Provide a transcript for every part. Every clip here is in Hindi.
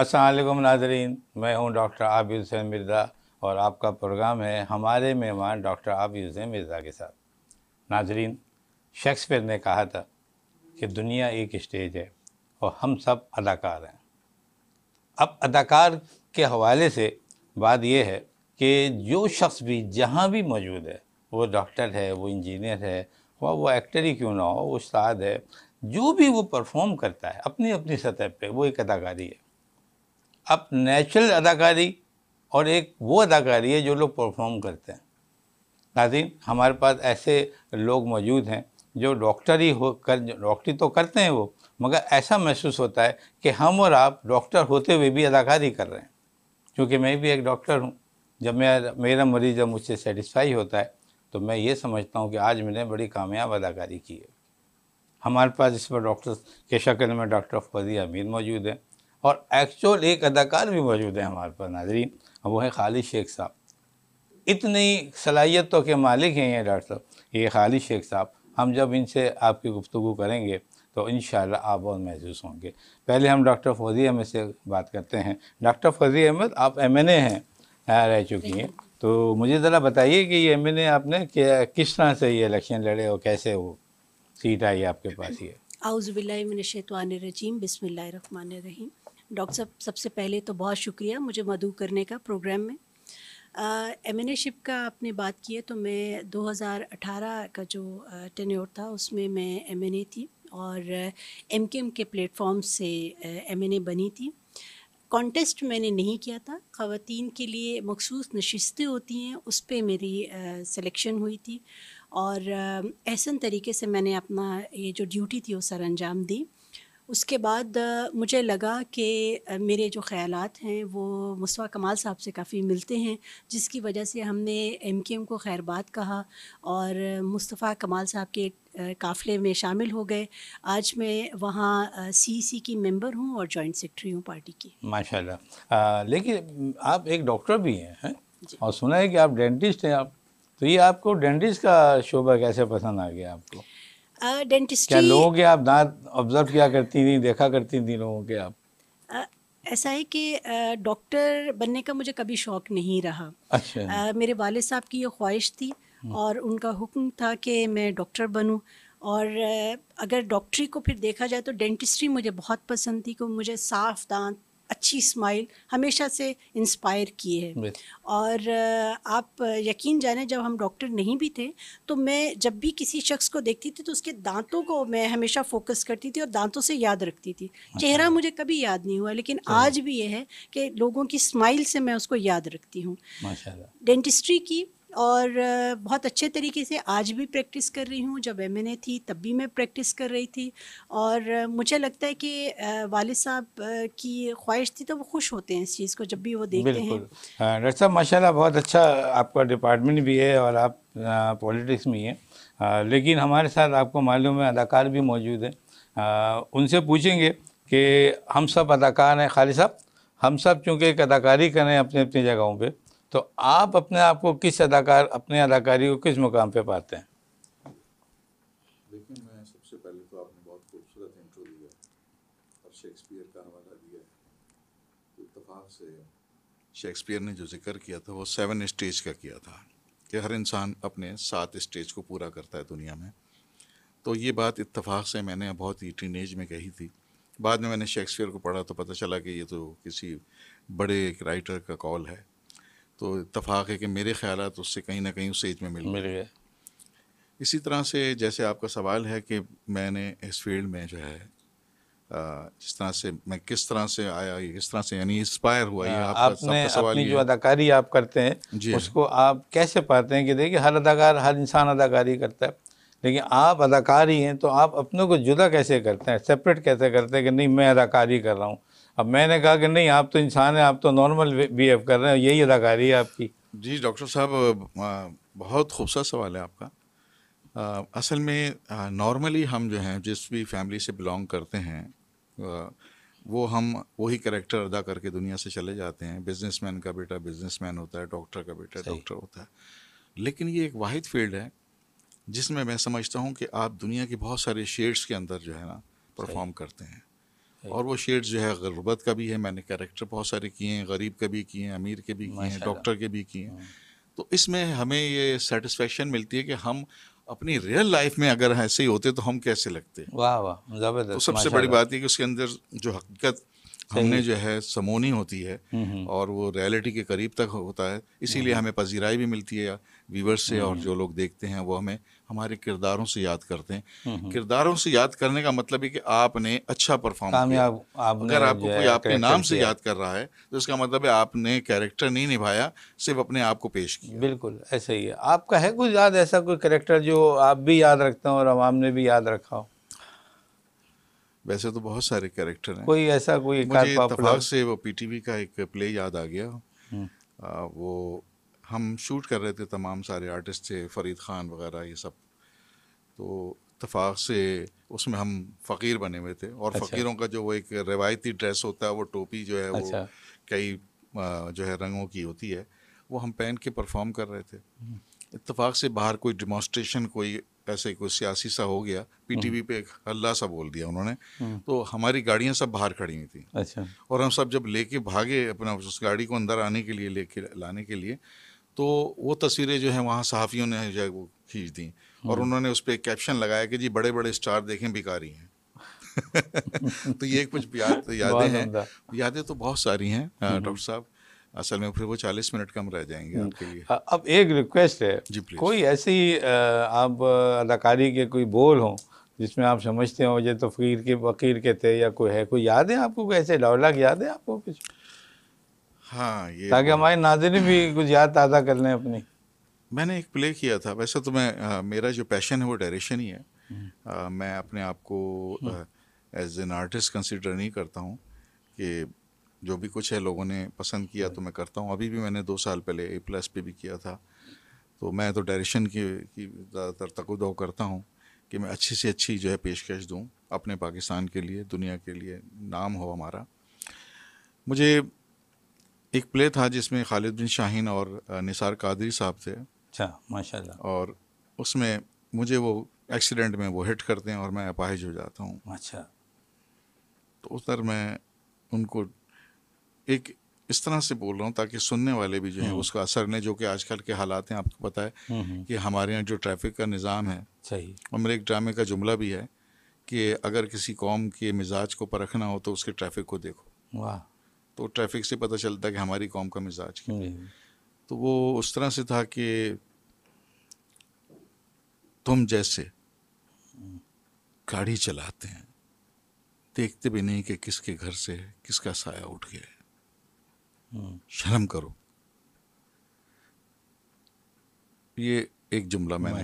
असलम नाजरीन मैं हूं डॉक्टर आबिद हुसैन मिर्ज़ा और आपका प्रोग्राम है हमारे मेहमान डॉक्टर आबि हुसैन मिर्ज़ा के साथ नाजरीन शेक्सपियर ने कहा था कि दुनिया एक स्टेज है और हम सब अदाकार हैं अब अदाकार के हवाले से बात यह है कि जो शख्स भी जहाँ भी मौजूद है वो डॉक्टर है वो इंजीनियर है वह वो एक्टर ही क्यों ना हो वो उस्ताद है जो भी वो परफॉर्म करता है अपनी अपनी सतह पे वो एक अदाकारी है अब नेचुरल अदाकारी और एक वो अदाकारी है जो लोग परफॉर्म करते हैं नाजीन हमारे पास ऐसे लोग मौजूद हैं जो डॉक्टर ही हो कर डॉक्टरी तो करते हैं वो मगर ऐसा महसूस होता है कि हम और आप डॉक्टर होते हुए भी अदाकारी कर रहे हैं क्योंकि मैं भी एक डॉक्टर हूँ जब मैं मेरा मरीज़ जब मुझसे सेटिस्फाई होता है तो मैं ये समझता हूँ कि आज मैंने बड़ी कामयाब अदाकारी की है हमारे पास इस पर डॉक्टर के शक्ल में डॉक्टर फजी अमीर मौजूद हैं और एक्चुअल एक अदाकार भी मौजूद है हमारे पास नाजरीन वो है खालिद शेख साहब इतनी सलाहियतों के मालिक हैं ये डॉक्टर साहब ये खालिद शेख साहब हम जब इनसे आपकी गुफ्तु करेंगे तो इन आप और महसूस होंगे पहले हम डॉक्टर फौजी अहमद से बात करते हैं डॉक्टर फौजी अहमद आप एम एन ए हैं रह चुकी हैं तो मुझे ज़रा बताइए कि ये एम एन ए आपने किस तरह से ये इलेक्शन लड़े और कैसे वो सीट आई आपके पास ये आउज़बिल्लिमिनशैतवानरजीम बसमिल्लर रहीम डॉक्टर साहब सबसे पहले तो बहुत शुक्रिया मुझे मधु करने का प्रोग्राम में एम एन शिप का आपने बात की है तो मैं 2018 का जो टेन्योर था उसमें मैं एम थी और एम के एम के प्लेटफॉर्म से एम बनी थी कॉन्टेस्ट मैंने नहीं किया था ख़वान के लिए मखसूस नशस्तें होती हैं उस पर मेरी सिलेक्शन हुई थी और एहसन तरीके से मैंने अपना ये जो ड्यूटी थी वो सर अंजाम दी उसके बाद मुझे लगा कि मेरे जो ख्याल हैं वो मुस्तफ़ा कमाल साहब से काफ़ी मिलते हैं जिसकी वजह से हमने एम के एम को खैरबाद कहा और मुस्तफ़ा कमाल साहब के काफ़िले में शामिल हो गए आज मैं वहाँ सी सी e की मेम्बर हूँ और जॉइंट सेक्रेटरी हूँ पार्टी की माशा लेकिन आप एक डॉक्टर भी हैं है? और सुना है कि आप डेंटिस्ट हैं आप तो ये आपको डेंटिस्ट का शोबा कैसे पसंद आ गया आपको डेंटिस्ट्री क्या लोगों के आप दांत ऑब्जर्व किया करती थी देखा करती थी लोगों के आप ऐसा है कि डॉक्टर बनने का मुझे कभी शौक नहीं रहा अच्छा आ, मेरे वाले साहब की ये ख्वाहिश थी हम्म। और उनका हुक्म था कि मैं डॉक्टर बनूं और अगर डॉक्टरी को फिर देखा जाए तो डेंटिस्ट्री मुझे बहुत पसंद थी क्योंकि मुझे साफ दांत अच्छी स्माइल हमेशा से इंस्पायर किए हैं और आप यकीन जाने जब हम डॉक्टर नहीं भी थे तो मैं जब भी किसी शख्स को देखती थी तो उसके दांतों को मैं हमेशा फोकस करती थी और दांतों से याद रखती थी अच्छा। चेहरा मुझे कभी याद नहीं हुआ लेकिन आज भी यह है कि लोगों की स्माइल से मैं उसको याद रखती हूँ डेंटिस्ट्री की और बहुत अच्छे तरीके से आज भी प्रैक्टिस कर रही हूँ जब एम थी तब भी मैं प्रैक्टिस कर रही थी और मुझे लगता है कि वालद साहब की ख्वाहिश थी तो वो खुश होते हैं इस चीज़ को जब भी वो देखते हैं हाँ, डॉक्टर साहब माशाल्लाह बहुत अच्छा आपका डिपार्टमेंट भी है और आप पॉलिटिक्स में है लेकिन हमारे साथ आपको मालूम है अदाकार भी मौजूद हैं उनसे पूछेंगे कि हम सब अदाकार हैं खालिद साहब हम सब चूँकि एक अदाकारी करें अपने अपनी जगहों पर तो आप अपने आप को किस अदाकार अपने अदाकारी को किस मुकाम पे पाते हैं देखिए मैं सबसे पहले तो आपने बहुत खूबसूरत इंट्रो दिया और शेक्सपियर का हवाला दिया तो इतफाक से शेक्सपियर ने जो जिक्र किया था वो सेवन स्टेज का किया था कि हर इंसान अपने सात स्टेज को पूरा करता है दुनिया में तो ये बात इतफाक़ से मैंने बहुत ही टीनेज में कही थी बाद में मैंने शेक्सपियर को पढ़ा तो पता चला कि ये तो किसी बड़े एक राइटर का कॉल है तो इतफाक़ है कि मेरे ख्याल उससे कहीं ना कहीं उस एज में मिल मिल गए इसी तरह से जैसे आपका सवाल है कि मैंने इस फील्ड में जो है जिस तरह से मैं किस तरह से आया किस तरह से यानी इंस्पायर हुआ ये हाँ, आपका आपने सवाल अपनी जो अदाकारी आप करते हैं जी उसको आप कैसे पाते हैं कि देखिए हर अदाकार हर इंसान अदाकारी करता है लेकिन आप अदाकारी हैं तो आप अपने को जुदा कैसे करते हैं सेपरेट कैसे करते हैं कि नहीं मैं अदाकारी कर रहा हूँ अब मैंने कहा कि नहीं आप तो इंसान हैं आप तो नॉर्मल बिहेव कर रहे हैं यही अदाकारी है आपकी जी डॉक्टर साहब बहुत खूबसूरत सवाल है आपका आ, असल में नॉर्मली हम जो हैं जिस भी फैमिली से बिलोंग करते हैं वो हम वही करेक्टर अदा करके दुनिया से चले जाते हैं बिजनेसमैन का बेटा बिजनेसमैन होता है डॉक्टर का बेटा डॉक्टर होता है लेकिन ये एक वाहिद फील्ड है जिसमें मैं समझता हूँ कि आप दुनिया के बहुत सारे शेड्स के अंदर जो है ना परफॉर्म करते हैं और वो शेड जो है गरबत का भी है मैंने कैरेक्टर बहुत सारे किए हैं गरीब के भी किए हैं अमीर के भी किए हैं डॉक्टर के भी किए हैं हाँ। तो इसमें हमें ये सेटिस्फेक्शन मिलती है कि हम अपनी रियल लाइफ में अगर ऐसे ही होते तो हम कैसे लगते वाह वाह जबरदस्त तो सबसे बड़ी बात है कि उसके अंदर जो हकीकत हमने जो है समोनी होती है हम्म, हम्म। और वो रियलिटी के करीब तक होता है इसीलिए हम्म। हमें पजीराई भी मिलती है व्यूवर्स से और हम्म। जो लोग देखते हैं वो हमें हमारे किरदारों से याद करते हैं हम्म, हम्म। किरदारों से याद करने का मतलब है कि आपने अच्छा परफॉर्म कामयाब अगर आपको कोई आपके नाम से याद कर रहा है तो इसका मतलब है आपने कैरेक्टर नहीं निभाया सिर्फ अपने आप को पेश किया बिल्कुल ऐसा ही है आपका है कुछ याद ऐसा कोई करेक्टर जो आप भी याद रखते हो और आवाम ने भी याद रखा हो वैसे तो बहुत सारे कैरेक्टर हैं कोई ऐसा कोई मुझे से वो पीटीवी का एक प्ले याद आ गया आ, वो हम शूट कर रहे थे तमाम सारे आर्टिस्ट थे फरीद ख़ान वगैरह ये सब तो इतफाक़ से उसमें हम फ़कीर बने हुए थे और अच्छा। फ़कीरों का जो वो एक रिवायती ड्रेस होता है वो टोपी जो है अच्छा। वो कई जो है रंगों की होती है वो हम पहन के परफॉर्म कर रहे थे इतफाक़ से बाहर कोई डिमॉन्स्ट्रेशन कोई ऐसे कोई सियासी सा हो गया पीटीवी हम्म। पे एक हल्ला सा बोल दिया उन्होंने हम्म। तो हमारी गाड़ियां सब बाहर खड़ी हुई थी अच्छा और हम सब जब लेके भागे अपना उस गाड़ी को अंदर आने के लिए लेके लाने के लिए तो वो तस्वीरें जो है वहाँ सहाफ़ियों ने जो है वो खींच दी और हम्म। उन्होंने उस पर कैप्शन लगाया कि जी बड़े बड़े स्टार देखें भिकारी हैं तो ये कुछ याद यादें हैं यादें तो बहुत सारी हैं हम्म। डॉक्टर साहब असल में फिर वो चालीस मिनट कम रह जाएंगे हम्म। आपके लिए अब एक रिक्वेस्ट है जी प्लीज कोई ऐसी आप अदाकारी के कोई बोल हो जिसमें आप समझते हो ये तो फकीर के फकीर के थे या कोई है कोई याद है आपको कैसे डौला याद है आपको कुछ हाँ ये ताकि हमारे नाजरीन भी कुछ याद ताज़ा कर लें अपनी मैंने एक प्ले किया था वैसे तो मैं आ, मेरा जो पैशन है वो डायरेक्शन ही है हम्म। आ, मैं अपने आप को एज एन आर्टिस्ट कंसिडर नहीं करता हूँ कि जो भी कुछ है लोगों ने पसंद किया तो मैं करता हूँ अभी भी मैंने दो साल पहले ए प्लस पे भी किया था तो मैं तो डायरेक्शन की, की ज़्यादातर तकदो करता हूँ कि मैं अच्छी से अच्छी जो है पेशकश दूँ अपने पाकिस्तान के लिए दुनिया के लिए नाम हो हमारा मुझे एक प्ले था जिसमें खालिद बिन शाहीन और निसार कादरी साहब थे अच्छा माशाल्लाह और उसमें मुझे वो एक्सीडेंट में वो हिट करते हैं और मैं अपाहिज हो जाता हूँ अच्छा तो उस तरह मैं उनको एक इस तरह से बोल रहा हूँ ताकि सुनने वाले भी जो हैं हम्म। उसका असर नहीं जो कि आजकल के हालात हैं आपको पता है हम्म, हम्म। कि हमारे यहाँ जो ट्रैफिक का निज़ाम है सही और मेरे एक ड्रामे का जुमला भी है कि अगर किसी कौम के मिजाज को परखना हो तो उसके ट्रैफिक को देखो वाह तो ट्रैफिक से पता चलता कि हमारी कौम का मिजाज क्या है हम्म। तो वो उस तरह से था कि तुम जैसे गाड़ी चलाते हैं देखते भी नहीं कि किसके घर से किसका साया उठ गया है हम्म। शर्म करो ये एक जुमला मैंने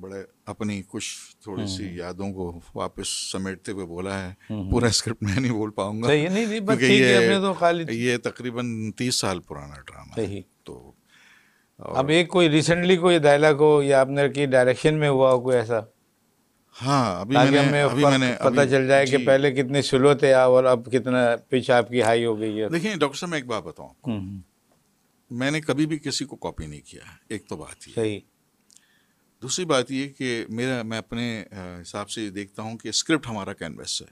बड़े अपनी कुछ थोड़ी सी हम्म। यादों को वापस समेटते हुए बोला है हम्म, हम्म। पूरा स्क्रिप्ट मैं नहीं बोल पाऊंगा नहीं नहीं तो ये तकरीबन तीस साल पुराना ड्रामा है तो अब एक कोई रिसेंटली कोई डायलॉग हो या आपने की डायरेक्शन में हुआ हो कोई ऐसा हाँ अभी मैंने, हमें अभी मैंने पता अभी, चल जाए कि पहले कितने स्लो थे आप और अब कितना पिच आपकी हाई हो गई है देखिए डॉक्टर साहब मैं एक बात बताऊँ मैंने कभी भी किसी को कॉपी नहीं किया एक तो बात ही सही दूसरी बात ये कि मेरा मैं अपने हिसाब से देखता हूँ कि स्क्रिप्ट हमारा कैनवस है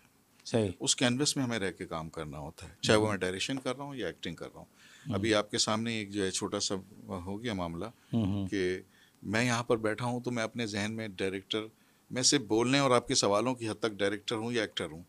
सही उस कैनवस में हमें रह के काम करना होता है चाहे वो मैं डायरेक्शन कर रहा हूँ या एक्टिंग कर रहा हूँ हम्म। अभी आपके सामने एक जो है छोटा सा हो गया मामला हम्म, हम्म। कि मैं यहाँ पर बैठा हूँ तो मैं अपने जहन में डायरेक्टर मैं सिर्फ बोलने और आपके सवालों की हद तक डायरेक्टर हूँ या एक्टर हूँ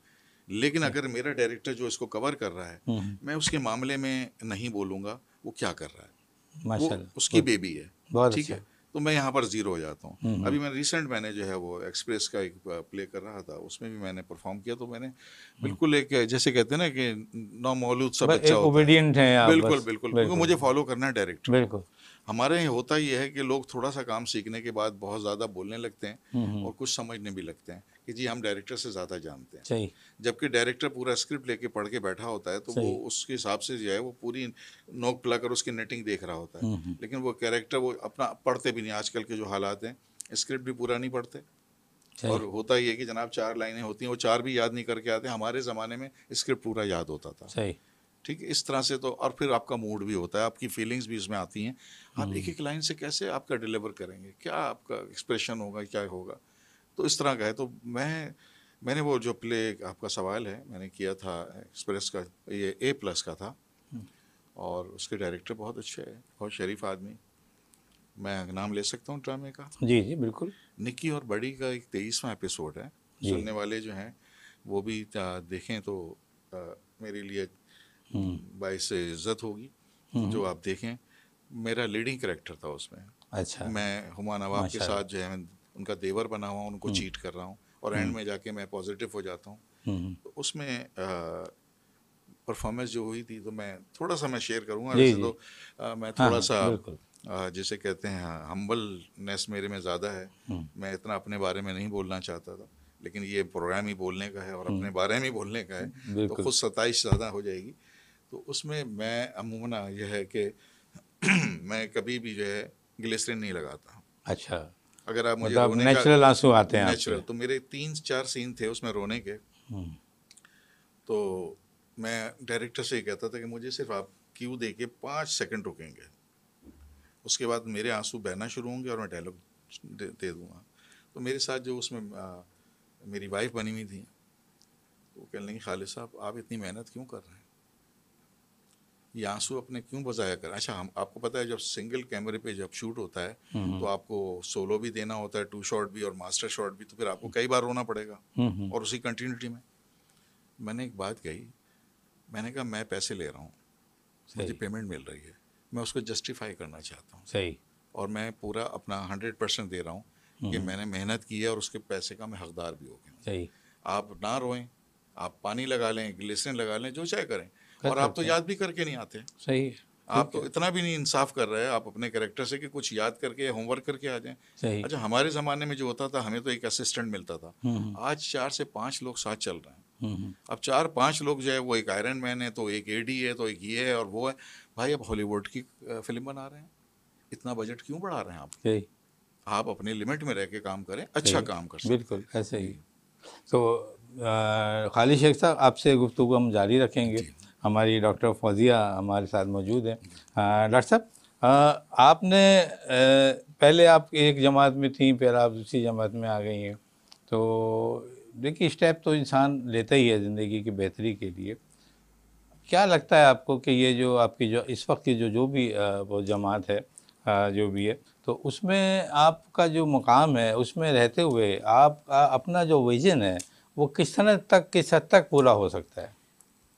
लेकिन अगर मेरा डायरेक्टर जो इसको कवर कर रहा है मैं उसके मामले में नहीं बोलूँगा वो क्या कर रहा है वो उसकी बेबी है ठीक अच्छा। है तो मैं यहाँ पर ज़ीरो हो जाता हूँ हम्म, हम्म। अभी मैंने रिसेंट मैंने जो है वो एक्सप्रेस का एक प्ले कर रहा था उसमें भी मैंने परफॉर्म किया तो मैंने हम्म। बिल्कुल एक जैसे कहते हैं ना कि नौ मौलूद सब अच्छा ओबीडियंट बिल्कुल बिल्कुल क्योंकि मुझे फॉलो करना है डायरेक्ट बिल्कुल हमारे यहाँ होता ही है कि लोग थोड़ा सा काम सीखने के बाद बहुत ज़्यादा बोलने लगते हैं हम्म, हम्म। और कुछ समझने भी लगते हैं कि जी हम डायरेक्टर से ज़्यादा जानते हैं जबकि डायरेक्टर पूरा स्क्रिप्ट लेके पढ़ के बैठा होता है तो वो उसके हिसाब से जो है वो पूरी नोक प्लाकर उसकी नेटिंग देख रहा होता है हम्म, लेकिन वो कैरेक्टर वो अपना पढ़ते भी नहीं आजकल के जो हालात हैं स्क्रिप्ट भी पूरा नहीं पढ़ते और होता ही है कि जनाब चार लाइनें होती हैं वो चार भी याद नहीं करके आते हमारे ज़माने में स्क्रिप्ट पूरा याद होता था सही ठीक है इस तरह से तो और फिर आपका मूड भी होता है आपकी फीलिंग्स भी इसमें आती हैं आप एक एक लाइन से कैसे आपका डिलीवर करेंगे क्या आपका एक्सप्रेशन होगा क्या होगा तो इस तरह का है तो मैं मैंने वो जो प्ले आपका सवाल है मैंने किया था एक्सप्रेस का ये ए प्लस का था हम्म। और उसके डायरेक्टर बहुत अच्छे हैं बहुत शरीफ आदमी मैं नाम ले सकता हूँ ड्रामे का जी जी बिल्कुल निक्की और बड़ी का एक तेईसवा एपिसोड है सुनने वाले जो हैं वो भी देखें तो आ, मेरे लिए बाईस से इज्जत होगी हम्म। जो आप देखें मेरा लीडिंग करेक्टर था उसमें अच्छा मैं हुमा नवाब के साथ जो है उनका देवर बना हुआ उनको चीट हम्म। कर रहा हूँ और एंड हम्म। में जाके मैं पॉजिटिव हो जाता हूँ तो उसमें परफॉर्मेंस जो हुई थी तो मैं थोड़ा सा मैं शेयर करूँगा तो आ, मैं हाँ, थोड़ा हाँ, सा जिसे कहते हैं हम्बलनेस मेरे में ज़्यादा है मैं इतना अपने बारे में नहीं बोलना चाहता था लेकिन ये प्रोग्राम ही बोलने का है और अपने बारे में बोलने का है तो खुद सताइश ज़्यादा हो जाएगी तो उसमें मैं अमूमन यह है कि मैं कभी भी जो है ग्लिसरीन नहीं लगाता अच्छा अगर आप मुझे मतलब रोने नेचुरल आंसू आते हैं नेचुरल तो मेरे तीन चार सीन थे उसमें रोने के हम्म। तो मैं डायरेक्टर से ये कहता था कि मुझे सिर्फ आप क्यू दे के पाँच सेकेंड रुकेंगे उसके बाद मेरे आंसू बहना शुरू होंगे और मैं डायलॉग दे, दे तो मेरे साथ जो उसमें आ, मेरी वाइफ बनी हुई थी तो वो कहने लगी खालिद साहब आप इतनी मेहनत क्यों कर रहे हैं ये आंसू अपने क्यों बजाया कर अच्छा हम आपको पता है जब सिंगल कैमरे पे जब शूट होता है तो आपको सोलो भी देना होता है टू शॉट भी और मास्टर शॉट भी तो फिर आपको कई बार रोना पड़ेगा और उसी कंटिन्यूटी में मैंने एक बात कही मैंने कहा मैं पैसे ले रहा हूँ मुझे पेमेंट मिल रही है मैं उसको जस्टिफाई करना चाहता हूँ सही और मैं पूरा अपना हंड्रेड परसेंट दे रहा हूँ कि मैंने मेहनत की है और उसके पैसे का मैं हकदार भी हो गया सही आप ना रोएं आप पानी लगा लें ग्लिसरिन लगा लें जो चाहे करें और आप तो याद भी करके नहीं आते सही है आप तो इतना भी नहीं इंसाफ कर रहे हैं आप अपने करेक्टर से कि कुछ याद करके होमवर्क करके आ जाएं अच्छा हमारे ज़माने में जो होता था हमें तो एक असिस्टेंट मिलता था हम्म, हम्म। आज चार से पाँच लोग साथ चल रहे हैं हम्म, अब चार पांच लोग जो है वो एक आयरन मैन है तो एक एडी है तो एक ये है और वो है भाई अब हॉलीवुड की फिल्म बना रहे हैं इतना बजट क्यों बढ़ा रहे हैं आप आप अपने लिमिट में रह के काम करें अच्छा काम कर बिल्कुल ऐसे ही तो खाली शेख साहब आपसे गुफ्तु हम जारी रखेंगे हमारी डॉक्टर फौजिया हमारे साथ मौजूद है डॉक्टर साहब आपने पहले आप एक जमात में थी फिर आप दूसरी जमात में आ गई हैं तो देखिए स्टेप तो इंसान लेता ही है ज़िंदगी की बेहतरी के लिए क्या लगता है आपको कि ये जो आपकी जो इस वक्त की जो जो भी वो जमात है जो भी है तो उसमें आपका जो मुकाम है उसमें रहते हुए आपका अपना जो विजन है वो किस तरह तक किस हद तक पूरा हो सकता है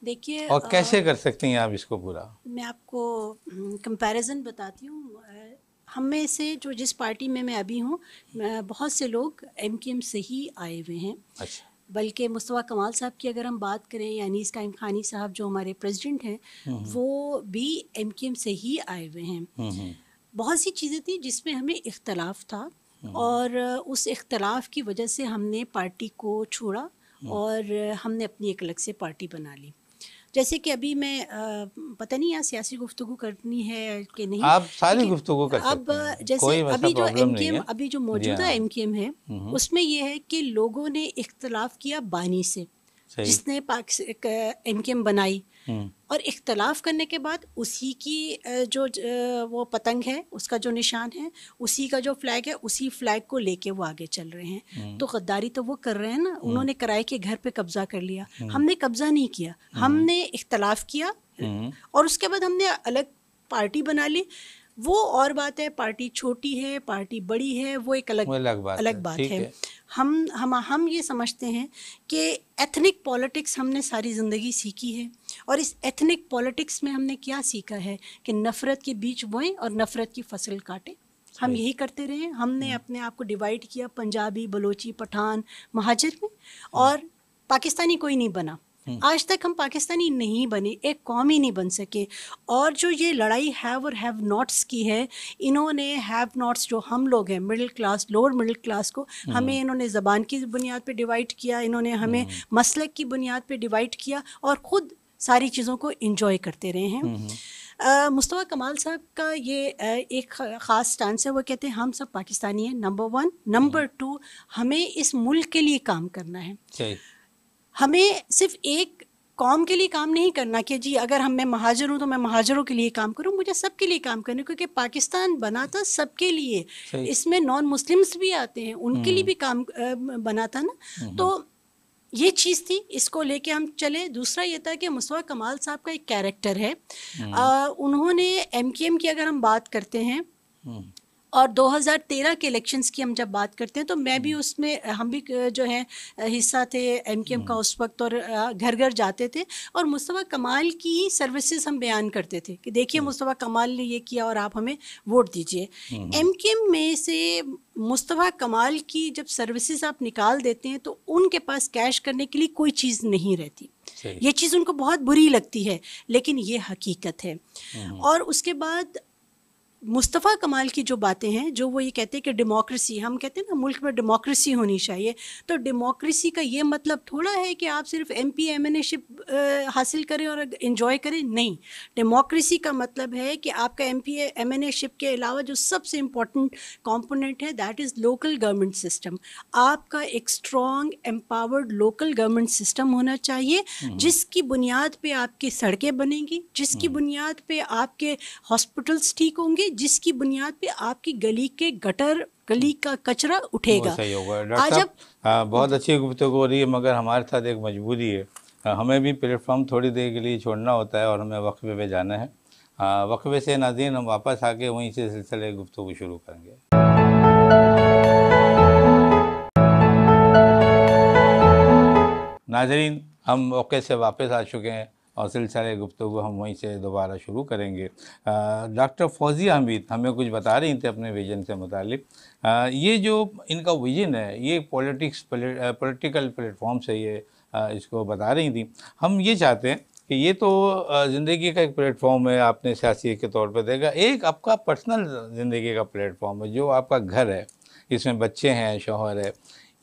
देखिए और कैसे कर सकते हैं आप इसको पूरा मैं आपको कंपैरिजन बताती हूँ हम में से जो जिस पार्टी में मैं अभी हूँ बहुत से लोग एम के एम से ही आए हुए हैं अच्छा बल्कि मुस्तफ़ा कमाल साहब की अगर हम बात करें या अनीस काम खानी साहब जो हमारे प्रेसिडेंट हैं हम्म, हम्म। वो भी एम के एम से ही आए हुए हैं हम्म, बहुत सी चीज़ें थी जिसमें हमें इख्तलाफ था और उस इख्तलाफ की वजह से हमने पार्टी को छोड़ा और हमने अपनी एक अलग से पार्टी बना ली जैसे कि अभी मैं आ, पता नहीं यहाँ सियासी गुफ्तु करनी है कि नहीं आप सारी गुफ्तु कर अब जैसे मतलब अभी जो एम के एम अभी जो मौजूदा एम के एम है हम्म। उसमें यह है कि लोगों ने इख्तलाफ किया बानी से जिसने पाक एम के एम बनाई हम्म। और इख्तलाफ करने के बाद उसी की जो, जो वो पतंग है उसका जो निशान है उसी का जो फ्लैग है उसी फ्लैग को लेके वो आगे चल रहे हैं हम्म। तो गद्दारी तो वो कर रहे हैं ना हम्म। उन्होंने कराए के घर पे कब्जा कर लिया हमने कब्जा नहीं किया हमने इख्तलाफ किया और उसके बाद हमने अलग पार्टी बना ली वो और बात है पार्टी छोटी है पार्टी बड़ी है वो एक अलग अलग बात अलग बात है, है। हम हम हम ये समझते हैं कि एथनिक पॉलिटिक्स हमने सारी ज़िंदगी सीखी है और इस एथनिक पॉलिटिक्स में हमने क्या सीखा है कि नफ़रत के बीच बोएं और नफ़रत की फसल काटें हम यही करते रहे हमने हम्म। अपने आप को डिवाइड किया पंजाबी बलोची पठान महाजर में हम्म। और पाकिस्तानी कोई नहीं बना हम्म। आज तक हम पाकिस्तानी नहीं बने एक कौम ही नहीं बन सके और जो ये लड़ाई हैव और हैव नॉट्स की है इन्होंने हैव नॉट्स जो हम लोग हैं middle class lower middle class को हम्म। हमें इन्होंने ज़बान की बुनियाद पे डिवाइड किया इन्होंने हमें हम्म। मसलक की बुनियाद पे डिवाइड किया और ख़ुद सारी चीज़ों को इन्जॉय करते रहे हैं मुस्तफ़ा कमाल साहब का ये एक ख़ास स्टांस है वो कहते हैं हम सब पाकिस्तानी हैं नंबर वन नंबर टू हमें इस मुल्क के लिए काम करना है हमें सिर्फ एक कॉम के लिए काम नहीं करना कि जी अगर हम मैं महाजर हूँ तो मैं महाजरों के लिए काम करूँ मुझे सबके लिए काम करना क्योंकि पाकिस्तान बना था सबके लिए इसमें नॉन मुस्लिम्स भी आते हैं उनके लिए हम्म। भी काम बना था ना हम्म, हम्म। तो ये चीज़ थी इसको लेके हम चले दूसरा ये था कि मुसवा कमाल साहब का एक कैरेक्टर है आ, उन्होंने एम की अगर हम बात करते हैं और 2013 के इलेक्शंस की हम जब बात करते हैं तो मैं भी हम्म। उसमें हम भी जो है हिस्सा थे एम का हम्म। उस वक्त और घर घर जाते थे और मुस्तफ़ा कमाल की सर्विसेज हम बयान करते थे कि देखिए हम्म। मुस्तफ़ा कमाल ने ये किया और आप हमें वोट दीजिए एम में से मुस्तफ़ा कमाल की जब सर्विसेज आप निकाल देते हैं तो उनके पास कैश करने के लिए कोई चीज़ नहीं रहती ये चीज़ उनको बहुत बुरी लगती है लेकिन ये हकीकत है और उसके बाद मुस्तफ़ा कमाल की जो बातें हैं जो वो ये कहते हैं कि डेमोक्रेसी हम कहते हैं ना मुल्क में डेमोक्रेसी होनी चाहिए तो डेमोक्रेसी का ये मतलब थोड़ा है कि आप सिर्फ M P M N A ship हासिल करें और इन्जॉय करें नहीं डेमोक्रेसी का मतलब है कि आपका M P M N A ship के अलावा जो सबसे इम्पोर्टेंट कॉम्पोनेंट है that is local government system आपका एक strong empowered local government system होना चाहिए हम्म। जिसकी बुनियाद पर आपकी सड़कें बनेंगी जिसकी हम्म। बुनियाद पर आपके हॉस्पिटल्स ठीक होंगे जिसकी बुनियाद पे आपकी गली के गटर गली का कचरा उठेगा सही होगा आज अब बहुत अच्छी गुफ्तु हो रही है मगर हमारे साथ एक मजबूरी है हमें भी प्लेटफॉर्म थोड़ी देर के लिए छोड़ना होता है और हमें वक्फे पे जाना है वक्फे से नाजीन हम वापस आके वहीं से सिलसिले गुफ्तु शुरू करेंगे नाजरीन हम वक्त से वापस आ चुके हैं और सिलसिले गुफ्तु हम वहीं से दोबारा शुरू करेंगे डॉक्टर फौजिया हमीद हमें कुछ बता रही थी अपने विजन से मुतलिक ये जो इनका विजन है ये पॉलिटिक्स पॉलिटिकल प्लेटफॉर्म से ये इसको बता रही थी हम ये चाहते हैं कि ये तो ज़िंदगी का एक प्लेटफॉर्म है आपने सियासी के तौर पर देखा एक आपका पर्सनल ज़िंदगी का प्लेटफॉर्म है जो आपका घर है इसमें बच्चे हैं शोहर है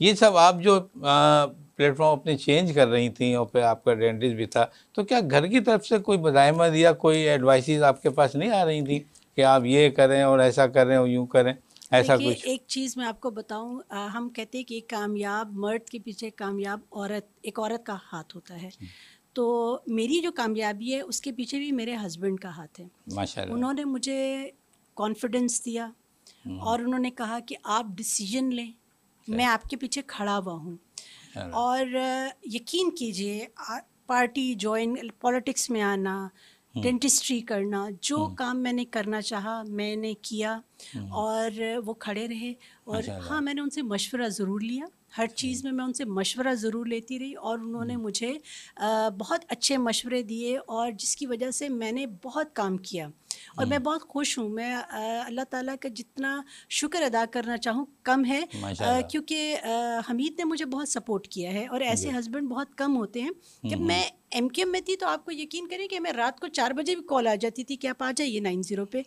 ये सब आप जो प्लेटफॉर्म अपनी चेंज कर रही थी और फिर आपका डेंटिस्ट भी था तो क्या घर की तरफ से कोई बदायमद या कोई एडवाइसेस आपके पास नहीं आ रही थी कि आप ये करें और ऐसा करें और यूँ करें ऐसा कुछ एक चीज़ मैं आपको बताऊं हम कहते हैं कि कामयाब मर्द के पीछे कामयाब औरत एक औरत का हाथ होता है हम्म। तो मेरी जो कामयाबी है उसके पीछे भी मेरे हस्बैंड का हाथ है माशाल्लाह उन्होंने मुझे कॉन्फिडेंस दिया हम्म। और उन्होंने कहा कि आप डिसीजन लें अच्छा। मैं आपके पीछे खड़ा हुआ हूँ और यकीन कीजिए पार्टी ज्वाइन पॉलिटिक्स में आना डेंटिस्ट्री हम्म। करना जो हम्म। काम मैंने करना चाहा मैंने किया हम्म। और वो खड़े रहे और अच्छा, हाँ मैंने उनसे मशवरा ज़रूर लिया हर चीज़ में मैं उनसे मशवरा ज़रूर लेती रही और उन्होंने मुझे बहुत अच्छे मशवरे दिए और जिसकी वजह से मैंने बहुत काम किया और मैं हम्म। बहुत खुश हूँ मैं अल्लाह ताला का जितना शुक्र अदा करना चाहूँ कम है क्योंकि हमीद ने मुझे बहुत सपोर्ट किया है और ऐसे हस्बैंड बहुत कम होते हैं हम्म, जब हम्म। मैं एम में थी तो आपको यकीन करें कि मैं रात को चार बजे भी कॉल आ जाती थी कि आप आ जाइए नाइन ज़ीरो पे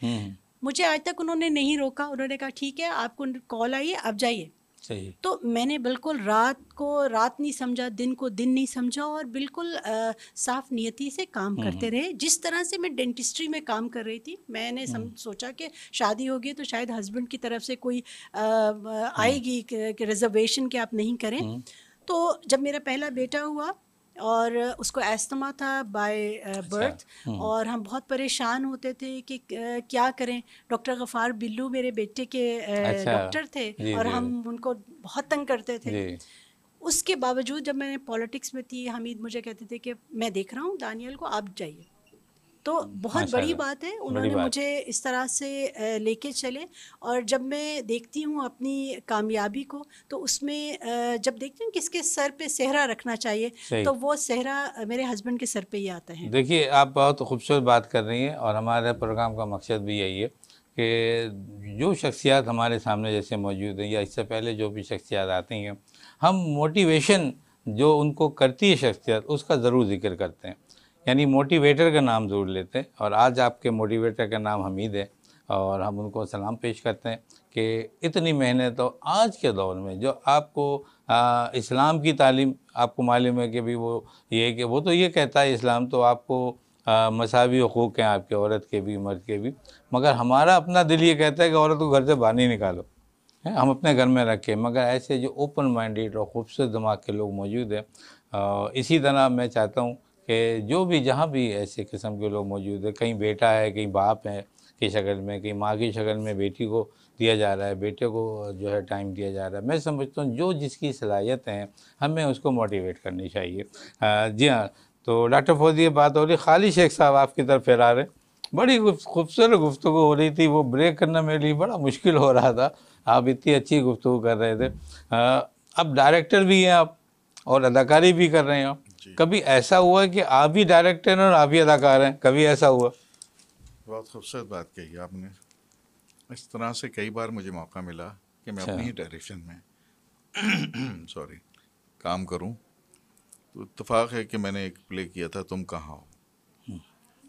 मुझे आज तक उन्होंने नहीं रोका उन्होंने कहा ठीक है आपको कॉल आइए आप जाइए सही तो मैंने बिल्कुल रात को रात नहीं समझा दिन को दिन नहीं समझा और बिल्कुल आ, साफ नियति से काम हम्म, करते हम्म। रहे जिस तरह से मैं डेंटिस्ट्री में काम कर रही थी मैंने सम, हम्म। सोचा कि शादी होगी तो शायद हस्बैंड की तरफ से कोई आ, आएगी रिजर्वेशन के आप नहीं करें तो जब मेरा पहला बेटा हुआ और उसको एस्तमा था बाय uh, अच्छा। बर्थ हम्म। और हम बहुत परेशान होते थे कि uh, क्या करें डॉक्टर गफ़ार बिल्लू मेरे बेटे के डॉक्टर uh, अच्छा। थे जी, और जी, हम उनको बहुत तंग करते थे उसके बावजूद जब मैंने पॉलिटिक्स में थी हमीद मुझे कहते थे कि मैं देख रहा हूँ दानियल को आप जाइए तो बहुत हाँ, बड़ी बात है उन्होंने बात। मुझे इस तरह से लेके चले और जब मैं देखती हूँ अपनी कामयाबी को तो उसमें जब देखती हूँ किसके सर पे सेहरा रखना चाहिए तो वो सेहरा मेरे हस्बैंड के सर पे ही आता है देखिए आप बहुत खूबसूरत बात कर रही हैं और हमारे प्रोग्राम का मकसद भी यही है कि जो शख्सियात हमारे सामने जैसे मौजूद हैं या इससे पहले जो भी शख्सियात आती हैं हम मोटिवेशन जो उनको करती है शख्सियत उसका ज़रूर जिक्र करते हैं यानी मोटिवेटर का नाम ज़रूर लेते हैं और आज आपके मोटिवेटर का नाम हमीद है और हम उनको सलाम पेश करते हैं कि इतनी मेहनत तो आज के दौर में जो आपको आ, इस्लाम की तालीम आपको मालूम है कि भी वो ये कि वो तो ये कहता है इस्लाम तो आपको मसावी हकूक़ हैं आपके औरत के भी मर्द के भी मगर हमारा अपना दिल ये कहता है कि औरत को घर से बाहर नहीं निकालो है हम अपने घर में रखें मगर ऐसे जो ओपन माइंडेड और ख़ूबसूरत दिमाग के लोग मौजूद हैं इसी तरह मैं चाहता हूँ कि जो भी जहाँ भी ऐसे किस्म के लोग मौजूद है कहीं बेटा है कहीं बाप है की शक्ल में कहीं माँ की शक्ल में बेटी को दिया जा रहा है बेटे को जो है टाइम दिया जा रहा है मैं समझता हूँ जो जिसकी सलाहियत हैं हमें उसको मोटिवेट करनी चाहिए आ, जी हाँ तो डॉक्टर फौजी बात हो रही खाली शेख साहब आपकी तरफ आ रहे बड़ी खूबसूरत गुफ्तु हो रही थी वो ब्रेक करना मेरे लिए बड़ा मुश्किल हो रहा था आप इतनी अच्छी गुफ्तु कर रहे थे आ, अब डायरेक्टर भी हैं आप और अदाकारी भी कर रहे हैं आप कभी ऐसा हुआ है कि आप भी डायरेक्टर हैं और आप भी अदाकार हैं कभी ऐसा हुआ बहुत खूबसूरत बात कही आपने इस तरह से कई बार मुझे मौका मिला कि मैं अच्छा। अपनी डायरेक्शन में सॉरी काम करूं तो इतफाक़ है कि मैंने एक प्ले किया था तुम कहाँ हो हम्म।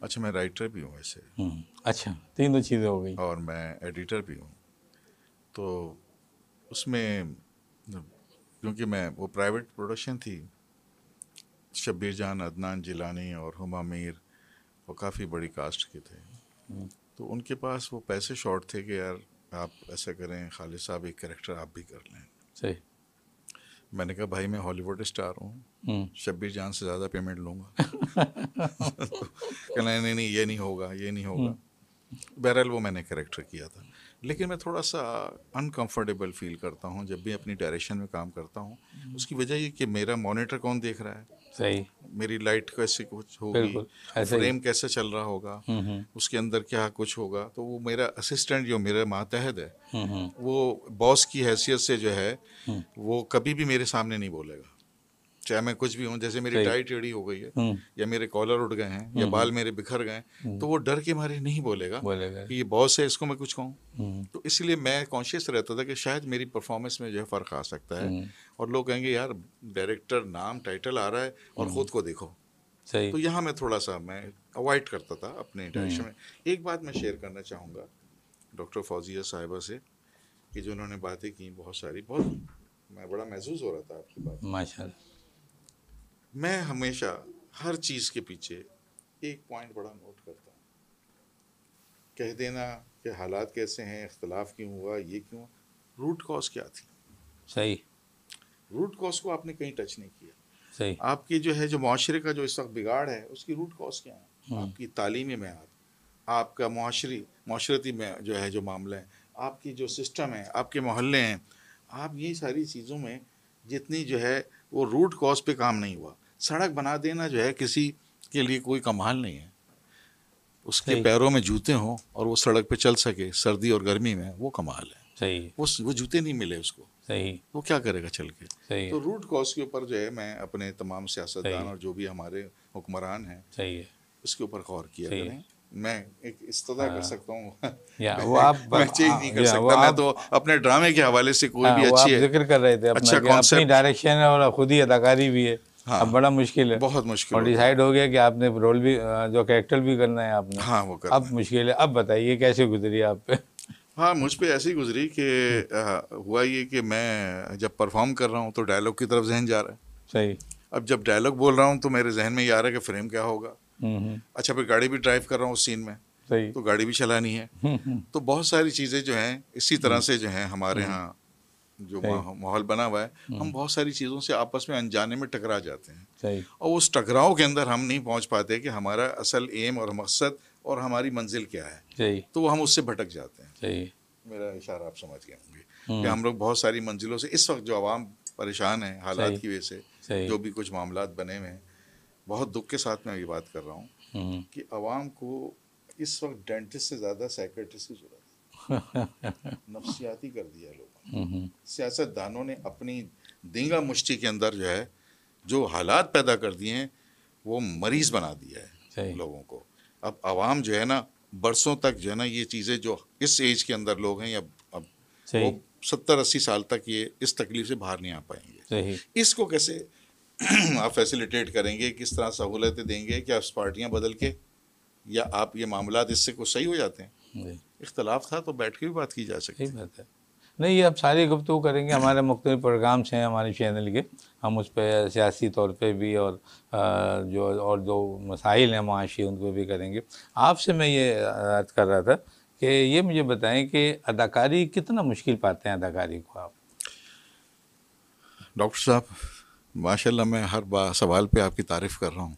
अच्छा मैं राइटर भी हूँ ऐसे हम्म, अच्छा तीन दो चीज़ें हो गई और मैं एडिटर भी हूँ तो उसमें क्योंकि मैं वो प्राइवेट प्रोडक्शन थी शब्बीर जान अदनान जिलानी और हुमा मीर वो काफ़ी बड़ी कास्ट के थे हम्म। तो उनके पास वो पैसे शॉर्ट थे कि यार आप ऐसा करें खालिद साहब एक करेक्टर आप भी कर लें सही मैंने कहा भाई मैं हॉलीवुड स्टार हूँ हम्म। शब्बीर जान से ज़्यादा पेमेंट लूँगा कहना नहीं नहीं ये नहीं होगा ये नहीं होगा हम्म। बहरहाल वो मैंने करेक्टर किया था लेकिन मैं थोड़ा सा अनकंफर्टेबल फील करता हूँ जब भी अपनी डायरेक्शन में काम करता हूँ उसकी वजह ये कि मेरा मॉनिटर कौन देख रहा है सही मेरी लाइट कैसे कुछ होगी फ्रेम कैसे चल रहा होगा हम्म, हम्म। उसके अंदर क्या कुछ होगा तो वो मेरा असिस्टेंट जो मेरा मातहद है हम्म, वो बॉस की हैसियत से जो है वो कभी भी मेरे सामने नहीं बोलेगा चाहे मैं कुछ भी हूँ जैसे मेरी टाई टेढ़ी हो गई है हम्म। या मेरे कॉलर उड़ गए हैं या हम्म, बाल हम्म। मेरे बिखर गए तो वो डर के मारे नहीं बोलेगा बोलेगा कि ये बॉस है इसको मैं कुछ कहूँ तो इसलिए मैं कॉन्शियस रहता था कि शायद मेरी परफॉर्मेंस में जो है फ़र्क आ सकता है और लोग कहेंगे यार डायरेक्टर नाम टाइटल आ रहा है और ख़ुद को देखो सही तो यहाँ मैं थोड़ा सा मैं अवॉइड करता था अपने डायरेक्शन में एक बात मैं शेयर करना चाहूँगा डॉक्टर फौजिया साहिबा से कि जो उन्होंने बातें की बहुत सारी बहुत मैं बड़ा महसूस हो रहा था आपकी बात माशाल्लाह मैं हमेशा हर चीज़ के पीछे एक पॉइंट बड़ा नोट करता हूँ कह देना कि हालात कैसे हैं इख्तलाफ क्यों हुआ ये क्यों रूट कॉज क्या थी सही रूट कॉज को आपने कहीं टच नहीं किया सही आपकी जो है जो माशरे का जो इस वक्त बिगाड़ है उसकी रूट कॉज क्या है हम्म। आपकी तालीमी मैार आपका माशरी माशरती में जो है जो मामला है आपकी जो सिस्टम है आपके मोहल्ले हैं आप ये सारी चीज़ों में जितनी जो है वो रूट कॉज पे काम नहीं हुआ सड़क बना देना जो है किसी के लिए कोई कमाल नहीं है उसके पैरों में जूते हों और वो सड़क पे चल सके सर्दी और गर्मी में वो कमाल है सही वो वो जूते नहीं मिले उसको सही वो क्या करेगा चल के सही तो रूट कॉज के ऊपर जो है मैं अपने तमाम सियासतदान और जो भी हमारे हुक्मरान हैं सही है उसके ऊपर गौर किया करें मैं एक इस्तदा कर हाँ। सकता हूँ वो आप मैं चेंज नहीं कर सकता मैं तो अपने ड्रामे के हवाले से कोई हाँ, भी अच्छी जिक्र कर रहे थे डायरेक्शन अच्छा और खुद ही अदाकारी भी है हाँ, अब बड़ा मुश्किल है बहुत मुश्किल और डिसाइड हो गया कि आपने रोल भी जो कैरेक्टर भी करना है आपने हाँ वो करना अब मुश्किल है अब बताइए कैसे गुजरी आप पे हाँ मुझ पर ऐसी गुजरी कि हुआ ये कि मैं जब परफॉर्म कर रहा हूँ तो डायलॉग की तरफ जहन जा रहा है सही अब जब डायलॉग बोल रहा हूँ तो मेरे जहन में ये आ रहा है कि फ्रेम क्या होगा हम्म, हम्म। अच्छा फिर गाड़ी भी ड्राइव कर रहा हूँ उस सीन में सही तो गाड़ी भी चलानी है हम्म, तो बहुत सारी चीज़ें जो हैं इसी तरह से जो हैं हमारे यहाँ जो माहौल बना हुआ है हम हम्म। बहुत सारी चीज़ों से आपस में अनजाने में टकरा जाते हैं और उस टकराव के अंदर हम नहीं पहुंच पाते कि हमारा असल एम और मकसद और हमारी मंजिल क्या है तो वो हम उससे भटक जाते हैं मेरा इशारा आप समझ गए होंगे हम्म। कि हम लोग बहुत सारी मंजिलों से इस वक्त जो आवाम परेशान है हालात की वजह से जो भी कुछ मामला बने हुए हैं बहुत दुख के साथ मैं ये बात कर रहा हूँ हम्म। कि आवाम को इस वक्त डेंटिस्ट से ज़्यादा साइकेट्रिस्ट की जरूरत नफसियाती कर दिया लोग सियासतदानों ने अपनी दिंगा मुश्ती के अंदर जो है जो हालात पैदा कर दिए हैं वो मरीज बना दिया है लोगों को अब आवाम जो है ना बरसों तक जो है ना ये चीज़ें जो इस एज के अंदर लोग हैं या अब वो सत्तर अस्सी साल तक ये इस तकलीफ से बाहर नहीं आ पाएंगे इसको कैसे आप फैसिलिटेट करेंगे किस तरह सहूलतें देंगे क्या पार्टियाँ बदल के या आप ये मामला इससे कुछ सही हो जाते हैं इख्तलाफ था तो बैठ के भी बात की जा सकती है नहीं हम सारी गुफ्तु करेंगे हमारे मुख्तु प्रोग्राम्स हैं हमारे चैनल के हम उस पर सियासी तौर पे भी और जो और जो मसाइल हैं माशी पर भी करेंगे आपसे मैं ये याद कर रहा था कि ये मुझे बताएं कि अदाकारी कितना मुश्किल पाते हैं अदाकारी को आप डॉक्टर साहब माशाल्लाह मैं हर बार सवाल पे आपकी तारीफ़ कर रहा हूँ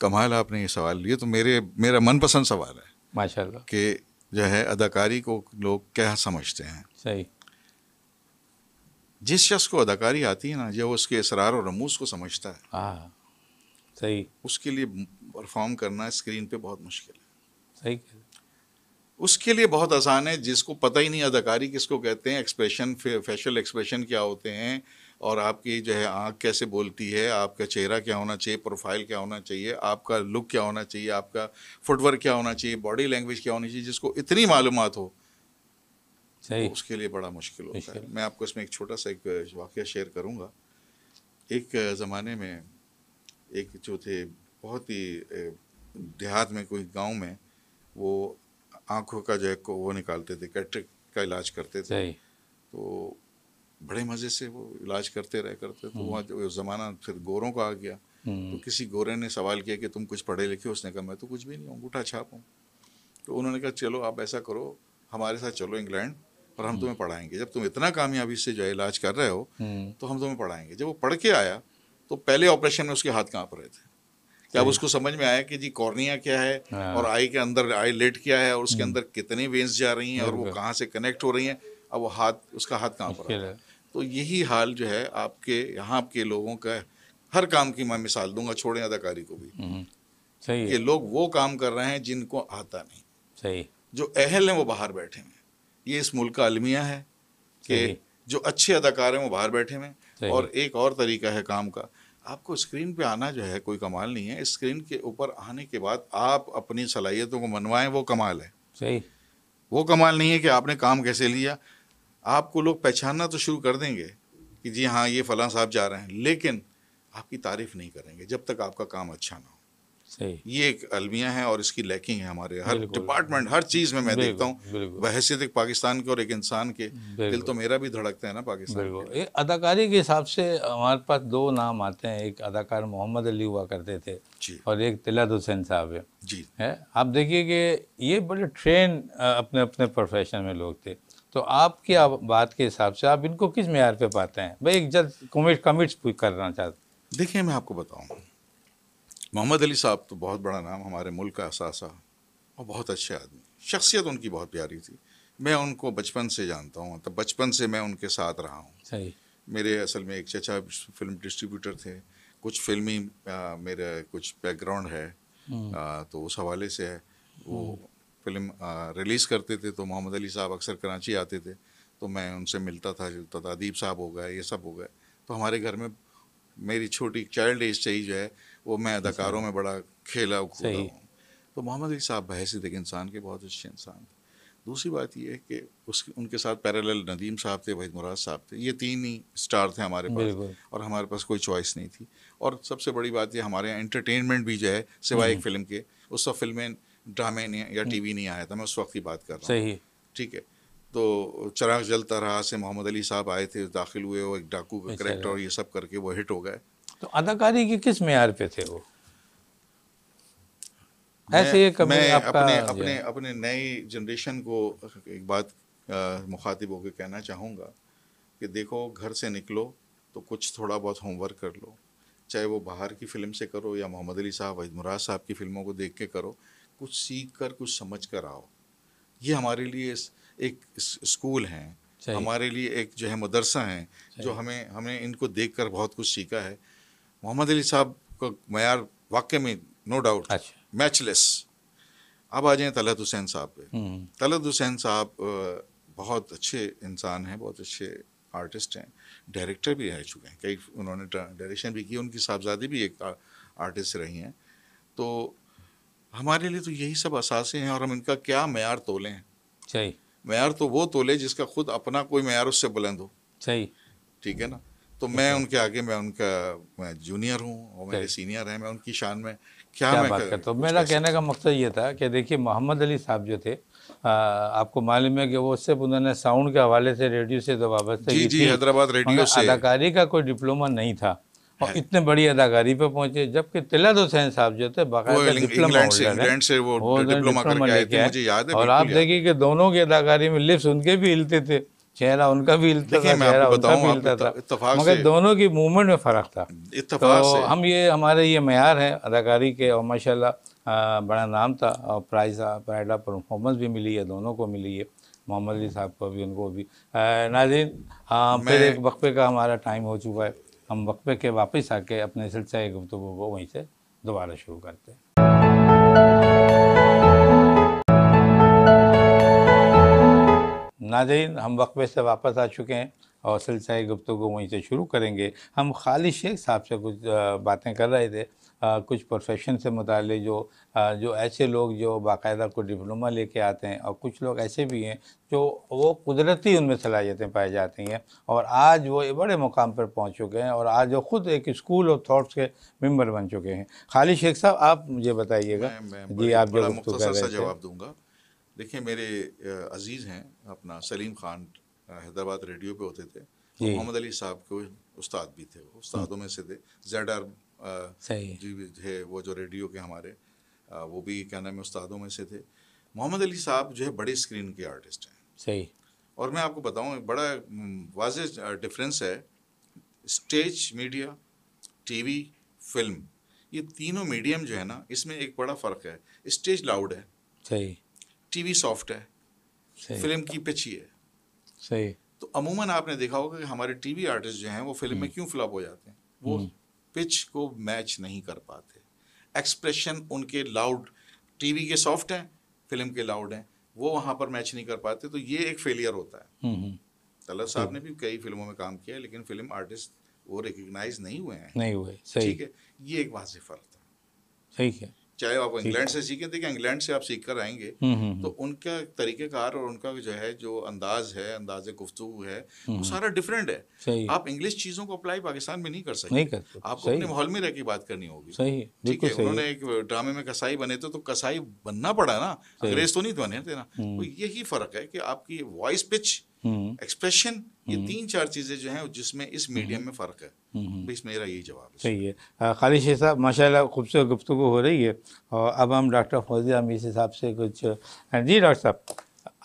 कमाल आपने ये सवाल लिए तो मेरे मेरा मनपसंद सवाल है माशाल्लाह कि जो है अदाकारी को लोग क्या समझते हैं सही जिस शख्स को अदाकारी आती है ना जब उसके इसरार और रमूज को समझता है हाँ, सही उसके लिए परफॉर्म करना स्क्रीन पे बहुत मुश्किल है सही उसके लिए बहुत आसान है जिसको पता ही नहीं अदाकारी किसको कहते हैं एक्सप्रेशन फेशियल एक्सप्रेशन क्या होते हैं और आपकी जो है आँख कैसे बोलती है आपका चेहरा क्या होना चाहिए प्रोफाइल क्या होना चाहिए आपका लुक क्या होना चाहिए आपका फुटवर्क क्या होना चाहिए बॉडी लैंग्वेज क्या होनी चाहिए जिसको इतनी मालूम हो तो उसके लिए बड़ा मुश्किल होता है मैं आपको इसमें एक छोटा सा एक वाक्य शेयर करूँगा एक ज़माने में एक जो थे बहुत ही देहात में कोई गांव में वो आँखों का जो है वो निकालते थे कैट्रिक का इलाज करते थे तो बड़े मज़े से वो इलाज करते रहे करते तो हम्म। वहाँ जो ज़माना फिर गोरों का आ गया हम्म। तो किसी गोरे ने सवाल किया कि तुम कुछ पढ़े लिखे उसने कहा मैं तो कुछ भी नहीं हूँ अंगूठा छाप हूँ तो उन्होंने कहा चलो आप ऐसा करो हमारे साथ चलो इंग्लैंड और हम हम्म। तुम्हें पढ़ाएंगे जब तुम इतना कामयाबी से जो है इलाज कर रहे हो हम्म। तो हम तुम्हें पढ़ाएंगे जब वो पढ़ के आया तो पहले ऑपरेशन में उसके हाथ पर रहे थे क्या उसको समझ में आया कि जी कॉर्निया क्या है हाँ। और आई के अंदर आई लेट क्या है और उसके हम्म। अंदर कितनी वेन्स जा रही हैं और वो कहाँ से कनेक्ट हो रही हैं अब वो हाथ उसका हाथ कहाँ पर है तो यही हाल जो है आपके यहाँ के लोगों का हर काम की मैं मिसाल दूंगा छोड़े अदाकारी को भी सही ये लोग वो काम कर रहे हैं जिनको आता नहीं सही जो अहल हैं वो बाहर बैठे हैं ये इस मुल्क का अलमिया है कि जो अच्छे अदाकार हैं वो बाहर बैठे हैं और एक और तरीका है काम का आपको स्क्रीन पे आना जो है कोई कमाल नहीं है स्क्रीन के ऊपर आने के बाद आप अपनी सलाहियतों को मनवाएं वो कमाल है सही वो कमाल नहीं है कि आपने काम कैसे लिया आपको लोग पहचानना तो शुरू कर देंगे कि जी हाँ ये फलां साहब जा रहे हैं लेकिन आपकी तारीफ नहीं करेंगे जब तक आपका काम अच्छा ना हो ये एक अलमिया है और इसकी लैकिंग है हमारे हर डिपार्टमेंट हर चीज में मैं देखता हूँ बहसीत एक पाकिस्तान के और एक इंसान के दिल तो मेरा भी धड़कता है ना पाकिस्तान अदाकारी के हिसाब से हमारे पास दो नाम आते हैं एक अदाकार मोहम्मद अली हुआ करते थे और एक तिलत हुसैन साहब है जी है आप देखिए कि ये बड़े ट्रेन अपने अपने प्रोफेशन में लोग थे तो आपकी आप बात के हिसाब से आप इनको किस मैार पे पाते हैं भाई एक जल्द कमिट कमिट्स करना चाहते देखिए मैं आपको बताऊँ मोहम्मद अली साहब तो बहुत बड़ा नाम हमारे मुल्क का असासा और बहुत अच्छे आदमी शख्सियत उनकी बहुत प्यारी थी मैं उनको बचपन से जानता हूँ तो बचपन से मैं उनके साथ रहा हूँ मेरे असल में एक चचा फिल्म डिस्ट्रीब्यूटर थे कुछ फिल्मी आ, मेरा कुछ बैकग्राउंड है हम्म। आ, तो उस हवाले से है वो हम्म। फिल्म रिलीज़ करते थे तो मोहम्मद अली साहब अक्सर कराची आते थे तो मैं उनसे मिलता था जुलता तो था अदीब साहब हो गए ये सब हो गए तो हमारे घर में मेरी छोटी चाइल्ड एज से ही जो है वो मैं अदाकारों में बड़ा खेला कूदा हूँ तो मोहम्मद अली साहब बहसीत एक इंसान के बहुत अच्छे इंसान थे दूसरी बात यह है कि उसके उनके साथ पैरेलल नदीम साहब थे वहीद मुराद साहब थे ये तीन ही स्टार थे हमारे पास और हमारे पास कोई चॉइस नहीं थी और सबसे बड़ी बात ये हमारे यहाँ इंटरटेनमेंट भी जो है सिवाय एक हम्म। फिल्म के उस वक्त फिल्में ड्रामे नहीं या हम्म। टीवी नहीं आया था मैं उस वक्त की बात कर रहा हूँ ठीक है तो चराग जलता रहा से मोहम्मद अली साहब आए थे दाखिल हुए वो एक डाकू का करेक्टर अच्छा। और ये सब करके वो हिट हो गए तो अदाकारी के किस मैार पे थे वो ऐसे ये कभी मैं आपका अपने अपने अपने नए जनरेशन को एक बात मुखातिब होकर कहना चाहूँगा कि देखो घर से निकलो तो कुछ थोड़ा बहुत होमवर्क कर लो चाहे वो बाहर की फ़िल्म से करो या मोहम्मद अली साहब वहीद मुराद साहब की फ़िल्मों को देख के करो कुछ सीख कर कुछ समझ कर आओ ये हमारे लिए एक स्कूल हैं हमारे लिए एक जो है मदरसा हैं जो हमें हमें इनको देख कर बहुत कुछ सीखा है मोहम्मद अली साहब का मैार वाकई में नो डाउट मैचलेस अब आ जाए तलत हुसैन साहब पे हम्म। तलत हुसैन साहब बहुत अच्छे इंसान हैं बहुत अच्छे आर्टिस्ट हैं डायरेक्टर भी रह चुके हैं कई उन्होंने डायरेक्शन भी की उनकी साहबजादी भी एक आर्टिस्ट रही हैं तो हमारे लिए तो यही सब असासे हैं और हम इनका क्या मैार हैं सही मैार तो वो तोले जिसका खुद अपना कोई मैार उससे बुलंद हो सही ठीक है ना तो मैं अच्छा। उनके आगे मैं उनका मैं जूनियर हूँ और मेरे सीनियर हैं मैं उनकी शान में क्या, क्या मैं बात करता हूँ मेरा कहने का मकसद ये था कि देखिए मोहम्मद अली साहब जो थे आ, आपको मालूम है कि वो सिर्फ उन्होंने साउंड के हवाले से रेडियो से तो वाबस्ता जी जी हैदराबाद रेडियो से अदाकारी का कोई डिप्लोमा नहीं था और इतने बड़ी अदाकारी पे पहुंचे जबकि तिलत हुसैन साहब जो थे बाकायदा और आप देखिए कि दोनों की अदाकारी में लिप्स उनके भी हिलते थे चेहरा उनका भी हिलता था चेहरा उनका भी हिलता था मगर दोनों की मूवमेंट में फ़र्क था तो हम ये हमारे ये मैार हैं अदाकारी के और माशाल्लाह बड़ा नाम था और प्राइज़ प्राइडा परफॉर्मेंस भी मिली है दोनों को मिली है मोहम्मद अली साहब को भी उनको भी नाजिन फिर एक वक्फे का हमारा टाइम हो चुका है हम वक्फे के वापस आके अपने सिलसिले गुफ्तु को वहीं से दोबारा शुरू करते हैं नाजरीन हम वक्फे से वापस आ चुके हैं और सिलसिला गुफ्तु को वहीं से शुरू करेंगे हम खालिद शेख साहब से कुछ बातें कर रहे थे आ, कुछ प्रोफेशन से मुतल जो आ, जो ऐसे लोग जो बाकायदा को डिप्लोमा लेके आते हैं और कुछ लोग ऐसे भी हैं जो वो कुदरती उनमें सलाहियतें पाई जाती हैं और आज वो बड़े मुकाम पर पहुंच चुके हैं और आज वो ख़ुद एक स्कूल ऑफ थॉट्स के मेम्बर बन चुके हैं खालिद शेख साहब आप मुझे बताइएगा जी आप जवाब दूँगा देखिए मेरे अजीज़ हैं अपना सलीम खान हैदराबाद रेडियो पे होते थे मोहम्मद अली साहब के उस्ताद भी थे उस्तादों में से थे जेड आर जी है वो जो रेडियो के हमारे वो भी क्या नाम है उस्तादों में से थे मोहम्मद अली साहब जो है बड़े स्क्रीन के आर्टिस्ट हैं सही और मैं आपको बताऊँ बड़ा वाज डिफरेंस है स्टेज मीडिया टीवी फिल्म ये तीनों मीडियम जो है ना इसमें एक बड़ा फ़र्क है स्टेज लाउड है सही टीवी सॉफ्ट है फिल्म की पिच ही है सही तो अमूमन आपने देखा होगा कि हमारे टीवी आर्टिस्ट जो हैं वो फिल्म में हम्म। क्यों फ्लॉप हो जाते हैं वो हम्म। पिच को मैच नहीं कर पाते एक्सप्रेशन उनके लाउड टीवी के सॉफ्ट हैं फिल्म के लाउड हैं वो वहाँ पर मैच नहीं कर पाते तो ये एक फेलियर होता है हम्म, तलब साहब तो ने भी कई फिल्मों में काम किया लेकिन फिल्म आर्टिस्ट वो रिकग्नाइज नहीं हुए हैं नहीं हुए ठीक है ये एक वाजिफ फर्क था सही है चाहे आप इंग्लैंड से सीखें देखिए इंग्लैंड से आप सीख कर आएंगे हम्म, हम्म, हम्म। तो उनका तरीक़ेकार और उनका जो है जो अंदाज है अंदाज गुफ्तु है वो सारा डिफरेंट है आप इंग्लिश चीज़ों को अप्लाई पाकिस्तान में नहीं कर सकते नहीं आपको अपने माहौल में रह के बात करनी होगी सही ठीक है उन्होंने एक ड्रामे में कसाई बने थे तो कसाई बनना पड़ा ना अंग्रेज तो नहीं बने थे ना तो यही फ़र्क है कि आपकी वॉइस पिच एक्सप्रेशन हम्म। ये हम्म। तीन चार चीज़ें जो हैं जिसमें इस मीडियम हम्म। में फ़र्क है इस मेरा यही जवाब है सही है खालिद शेख साहब माशाल्लाह खूबसूरत गुफ्तु हो रही है और अब हम डॉक्टर फौजी आमिर साहब से कुछ जी डॉक्टर साहब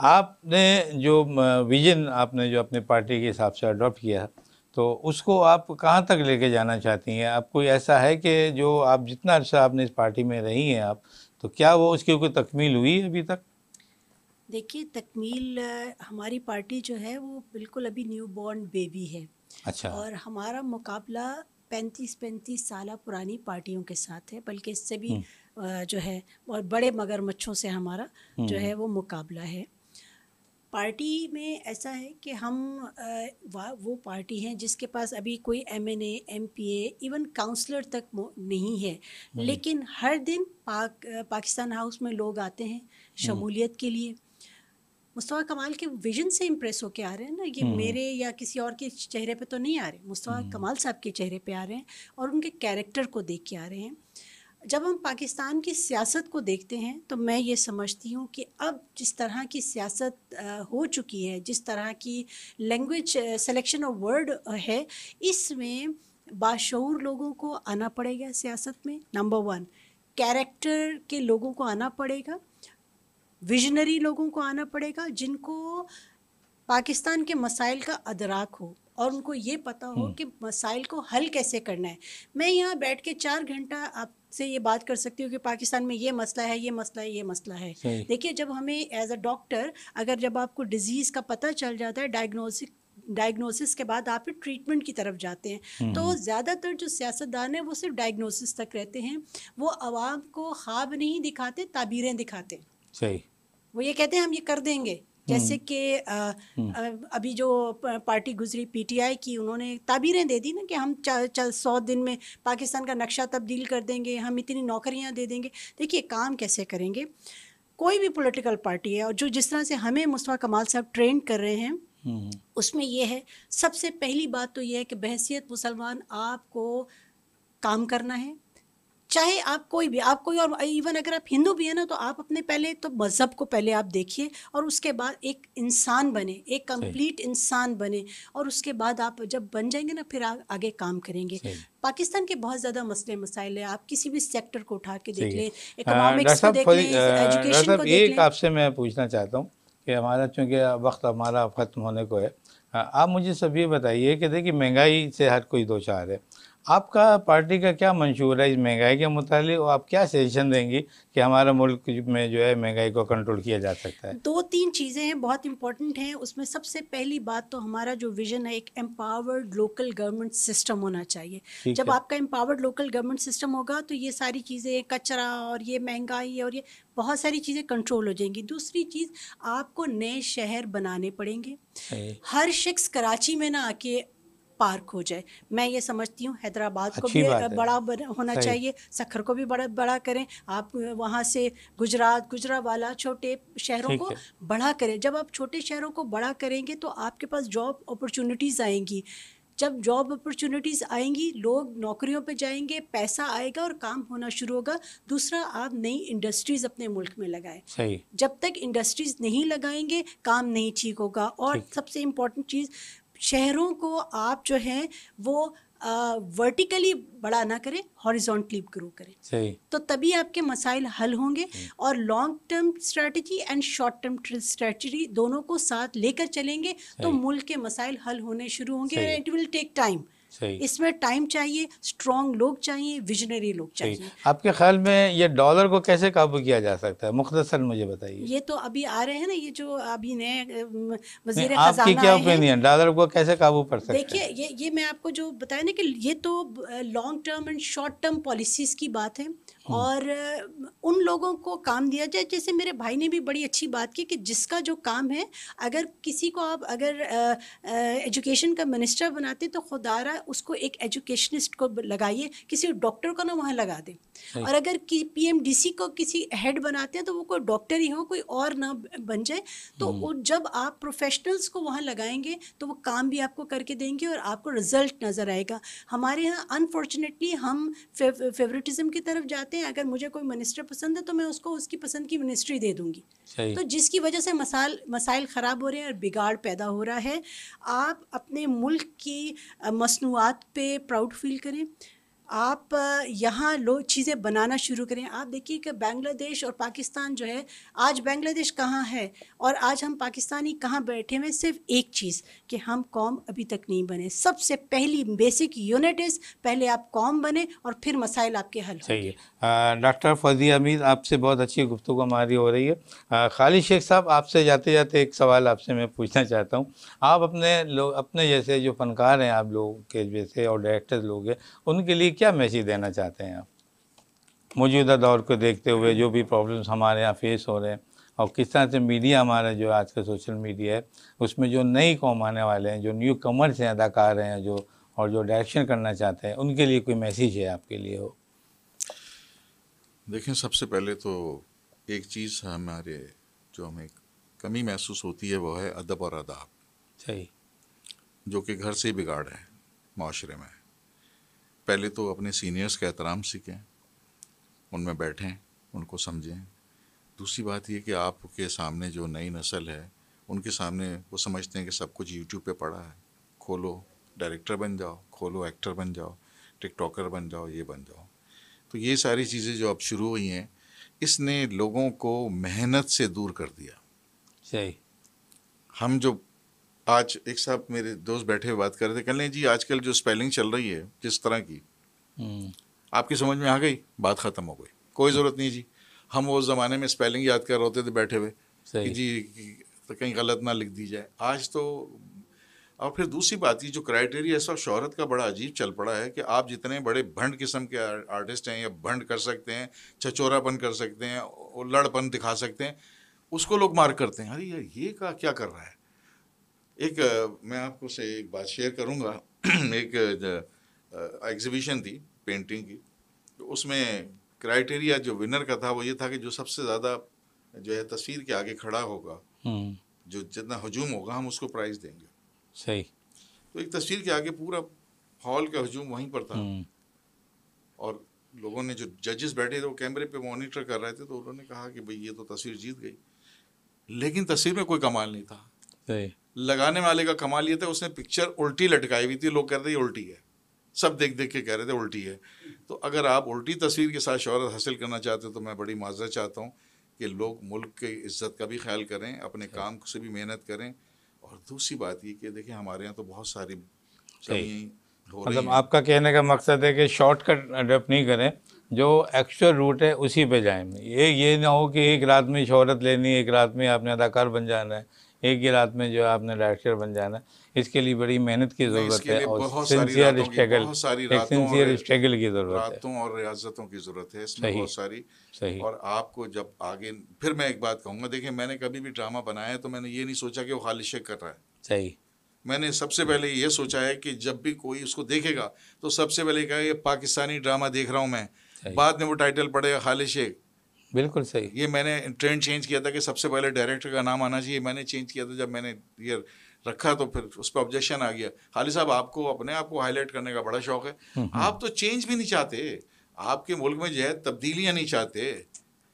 आपने जो विजन आपने जो अपने पार्टी के हिसाब से अडॉप्ट किया तो उसको आप कहाँ तक लेके जाना चाहती हैं आप कोई ऐसा है कि जो आप जितना अर्सा आपने इस पार्टी में रही हैं आप तो क्या वो उसकी कोई तकमील हुई है अभी तक देखिए तकमील हमारी पार्टी जो है वो बिल्कुल अभी न्यू बॉर्न बेबी है अच्छा और हमारा मुकाबला पैंतीस पैंतीस साल पुरानी पार्टियों के साथ है बल्कि इससे भी हम्म। जो है और बड़े मगरमच्छों से हमारा हम्म। जो है वो मुकाबला है पार्टी में ऐसा है कि हम वो पार्टी हैं जिसके पास अभी कोई M N M P A even counsellor तक नहीं है हम्म। लेकिन हर दिन पाक पाकिस्तान हाउस में लोग आते हैं शमूलियत के लिए मुस्तफ़ा कमाल के विजन से इम्प्रेस होके आ रहे हैं ना ये हम्म, हम्म। मेरे या किसी और के चेहरे पे तो नहीं आ रहे मुस्तफ़ा हम्म। कमाल साहब के चेहरे पे आ रहे हैं और उनके कैरेक्टर को देख के आ रहे हैं जब हम पाकिस्तान की सियासत को देखते हैं तो मैं ये समझती हूँ कि अब जिस तरह की सियासत हो चुकी है जिस तरह की लैंग्वेज सेलेक्शन ऑफ वर्ड है इसमें बाशूर लोगों को आना पड़ेगा सियासत में नंबर वन कैरेक्टर के लोगों को आना पड़ेगा विजनरी लोगों को आना पड़ेगा जिनको पाकिस्तान के मसाइल का अदराक हो और उनको ये पता हो हम्म। कि मसाइल को हल कैसे करना है मैं यहाँ बैठ के चार घंटा आपसे ये बात कर सकती हूँ कि पाकिस्तान में ये मसला है ये मसला है ये मसला है देखिए जब हमें एज अ डॉक्टर अगर जब आपको डिजीज़ का पता चल जाता है डायग्नोसिक डायग्नोसिस के बाद आप फिर ट्रीटमेंट की तरफ जाते हैं हम्म, तो हम्म। ज़्यादातर जो सियासतदान हैं वो सिर्फ डायग्नोसिस तक रहते हैं वो आवाम को ख्वाब नहीं दिखाते ताबीरें दिखाते सही वो ये कहते हैं हम ये कर देंगे जैसे हम्म। कि हम्म। अभी जो पार्टी गुजरी पीटीआई की उन्होंने ताबीरें दे दी ना कि हम चल सौ दिन में पाकिस्तान का नक्शा तब्दील कर देंगे हम इतनी नौकरियां दे देंगे देखिए काम कैसे करेंगे कोई भी पॉलिटिकल पार्टी है और जो जिस तरह से हमें मुस्तफ़ा कमाल साहब ट्रेन कर रहे हैं हम्म, उसमें यह है सबसे पहली बात तो यह है कि बहसीत मुसलमान आपको काम करना है चाहे आप कोई भी आप कोई और इवन अगर आप हिंदू भी हैं ना तो आप अपने पहले तो मज़हब को पहले आप देखिए और उसके बाद एक इंसान बने एक कंप्लीट इंसान बने और उसके बाद आप जब बन जाएंगे ना फिर आ, आगे काम करेंगे पाकिस्तान के बहुत ज़्यादा मसले मसाइल है आप किसी भी सेक्टर को उठा के देख लें इकोनॉमिक्स को देख लें एजुकेशन को देख लें आपसे मैं पूछना चाहता हूँ कि हमारा चूँकि वक्त हमारा ख़त्म होने को है आप मुझे सब ये बताइए कि देखिए महंगाई से हर कोई दो चार है आपका पार्टी का क्या मंशूर है इस महंगाई के मुतालिक और आप क्या सजेशन देंगी कि हमारे मुल्क में जो है महंगाई को कंट्रोल किया जा सकता है दो तीन चीज़ें हैं बहुत इंपॉर्टेंट हैं उसमें सबसे पहली बात तो हमारा जो विजन है एक एम्पावर्ड लोकल गवर्नमेंट सिस्टम होना चाहिए जब आपका एम्पावर्ड लोकल गवर्नमेंट सिस्टम होगा तो ये सारी चीज़ें कचरा और ये महंगाई और ये बहुत सारी चीज़ें कंट्रोल हो जाएंगी दूसरी चीज़ आपको नए शहर बनाने पड़ेंगे हर शख्स कराची में ना आके पार्क हो जाए मैं ये समझती हूँ हैदराबाद को भी बड़ा होना चाहिए सखर को भी बड़ा बड़ा करें आप वहाँ से गुजरात गुजरात वाला छोटे शहरों को बड़ा करें जब आप छोटे शहरों को बड़ा करेंगे तो आपके पास जॉब अपॉर्चुनिटीज़ आएंगी जब जॉब अपॉर्चुनिटीज़ आएंगी लोग नौकरियों पे जाएंगे पैसा आएगा और काम होना शुरू होगा दूसरा आप नई इंडस्ट्रीज़ अपने मुल्क में लगाएं सही जब तक इंडस्ट्रीज़ नहीं लगाएंगे काम नहीं ठीक होगा और सबसे इम्पोर्टेंट चीज़ शहरों को आप जो हैं वो वर्टिकली बड़ा ना करें हॉरिजॉन्टली ग्रो करें सही तो तभी आपके मसाइल हल होंगे और long term strategy and short term strategy दोनों को साथ लेकर चलेंगे तो मुल्क के मसाइल हल होने शुरू होंगे इट विल टेक टाइम इसमें टाइम चाहिए स्ट्रॉन्ग लोग चाहिए विजनरी लोग चाहिए आपके ख्याल में ये डॉलर को कैसे काबू किया जा सकता है मुख्तसर मुझे बताइए ये तो अभी आ रहे हैं ना ये जो अभी नए वजीर आपकी क्या ओपिनियन डॉलर को कैसे काबू पड़ सकते देखिए ये ये मैं आपको जो बताया ना कि ये तो long term and short term policies की बात है हाँ। और उन लोगों को काम दिया जाए जैसे मेरे भाई ने भी बड़ी अच्छी बात की कि जिसका जो काम है अगर किसी को आप अगर एजुकेशन का मिनिस्टर बनाते तो खुदारा उसको एक एजुकेशनिस्ट को लगाइए किसी डॉक्टर को ना वहाँ लगा दे और अगर पीएमडीसी को किसी हेड बनाते हैं तो वो कोई डॉक्टर ही हो कोई और ना बन जाए तो हाँ। वो जब आप प्रोफेशनल्स को वहाँ लगाएंगे तो वो काम भी आपको करके देंगे और आपको रिजल्ट नज़र आएगा हमारे यहाँ अनफॉर्चुनेटली हम फेवरेटिज़म की तरफ जाते करते हैं अगर मुझे कोई मिनिस्टर पसंद है तो मैं उसको उसकी पसंद की मिनिस्ट्री दे दूंगी तो जिसकी वजह से मसाल मसाइल ख़राब हो रहे हैं और बिगाड़ पैदा हो रहा है आप अपने मुल्क की मसनूआत पे प्राउड फील करें आप यहाँ लो चीज़ें बनाना शुरू करें आप देखिए कि बांग्लादेश और पाकिस्तान जो है आज बांग्लादेश कहाँ है और आज हम पाकिस्तानी कहाँ बैठे हुए सिर्फ एक चीज़ कि हम कौम अभी तक नहीं बने सबसे पहली बेसिक यूनिट इस पहले आप कौम बने और फिर मसाइल आपके हल सही है डॉक्टर फजी हमीद आपसे बहुत अच्छी गुफ्तु हमारी हो रही है खालिद शेख साहब आपसे जाते जाते एक सवाल आपसे मैं पूछना चाहता हूँ आप अपने लोग अपने जैसे जो फनकार हैं आप लोग के जैसे और डायरेक्टर लोग हैं उनके लिए क्या मैसेज देना चाहते हैं आप मौजूदा दौर को देखते हुए जो भी प्रॉब्लम्स हमारे यहाँ फेस हो रहे हैं और किस तरह से मीडिया हमारा जो आज का सोशल मीडिया है उसमें जो नई कॉम आने वाले हैं जो न्यू कमर्स हैं अदाकार हैं जो और जो डायरेक्शन करना चाहते हैं उनके लिए कोई मैसेज है आपके लिए हो देखें सबसे पहले तो एक चीज़ हमारे जो हमें कमी महसूस होती है वो है अदब और अदाब सही जो कि घर से बिगाड़ है माशरे में पहले तो अपने सीनियर्स का एहतराम सीखें उनमें बैठें उनको समझें दूसरी बात यह कि आपके सामने जो नई नस्ल है उनके सामने वो समझते हैं कि सब कुछ यूट्यूब पे पड़ा है खोलो डायरेक्टर बन जाओ खोलो एक्टर बन जाओ टिकटॉकर बन जाओ ये बन जाओ तो ये सारी चीज़ें जो अब शुरू हुई हैं इसने लोगों को मेहनत से दूर कर दिया सही हम जो आज एक साहब मेरे दोस्त बैठे हुए बात कर रहे थे कहने जी आजकल जो स्पेलिंग चल रही है जिस तरह की हम्म। आपकी समझ में आ गई बात ख़त्म हो गई कोई ज़रूरत नहीं जी हम उस ज़माने में स्पेलिंग याद कर रहे थे बैठे हुए कि जी तो कहीं गलत ना लिख दी जाए आज तो और फिर दूसरी बात ये जो क्राइटेरिया ऐसा शहरत का बड़ा अजीब चल पड़ा है कि आप जितने बड़े भंड किस्म के आर्टिस्ट हैं या भंड कर सकते हैं छचोरापन कर सकते हैं लड़पन दिखा सकते हैं उसको लोग मार करते हैं अरे यार ये का क्या कर रहा है एक मैं आपको से एक बात शेयर करूँगा एक एग्जीबिशन थी पेंटिंग की तो उसमें क्राइटेरिया जो विनर का था वो ये था कि जो सबसे ज़्यादा जो है तस्वीर के आगे खड़ा होगा हम्म। जो जितना हजूम होगा हम उसको प्राइज देंगे सही तो एक तस्वीर के आगे पूरा हॉल का हजूम वहीं पर था हम्म। और लोगों ने जो जजेस बैठे थे वो कैमरे पे मॉनिटर कर रहे थे तो उन्होंने कहा कि भाई ये तो तस्वीर जीत गई लेकिन तस्वीर में कोई कमाल नहीं था सही लगाने वाले का कमाल ये था उसने पिक्चर उल्टी लटकाई हुई थी लोग कह रहे थे उल्टी है सब देख देख के कह रहे थे उल्टी है तो अगर आप उल्टी तस्वीर के साथ शहरत हासिल करना चाहते हो तो मैं बड़ी माजरा चाहता हूँ कि लोग मुल्क की इज्जत का भी ख्याल करें अपने हाँ। काम से भी मेहनत करें और दूसरी बात ये कि देखिए हमारे यहाँ तो बहुत सारी मतलब आपका कहने का मकसद है कि शॉर्टकट अडप्ट नहीं करें जो एक्चुअल रूट है उसी पे जाएं ये ये ना हो कि एक रात में शहरत लेनी एक रात में आपने अदाकार बन जाना है एक ही रात में जो है आपने डायरेक्टर बन जाना इसके लिए बड़ी मेहनत की ज़रूरत है और सिंसियर स्ट्रगल एक सिंसियर स्ट्रगल की ज़रूरत है रातों और रियाजतों की ज़रूरत है इसमें बहुत सारी सही और आपको जब आगे फिर मैं एक बात कहूंगा देखिए मैंने कभी भी ड्रामा बनाया तो मैंने ये नहीं सोचा कि वो खालिद शेख कर रहा है सही मैंने सबसे पहले ये सोचा है कि जब भी कोई उसको देखेगा तो सबसे पहले कहा ये पाकिस्तानी ड्रामा देख रहा हूँ मैं बाद में वो टाइटल पड़ेगा खालिद शेख बिल्कुल सही ये मैंने ट्रेंड चेंज किया था कि सबसे पहले डायरेक्टर का नाम आना चाहिए मैंने चेंज किया था जब मैंने ये रखा तो फिर उस पर ऑब्जेक्शन आ गया खाली साहब आपको अपने आप को हाईलाइट करने का बड़ा शौक है हम्म, हम्म। आप तो चेंज भी नहीं चाहते आपके मुल्क में जो है तब्दीलियां नहीं चाहते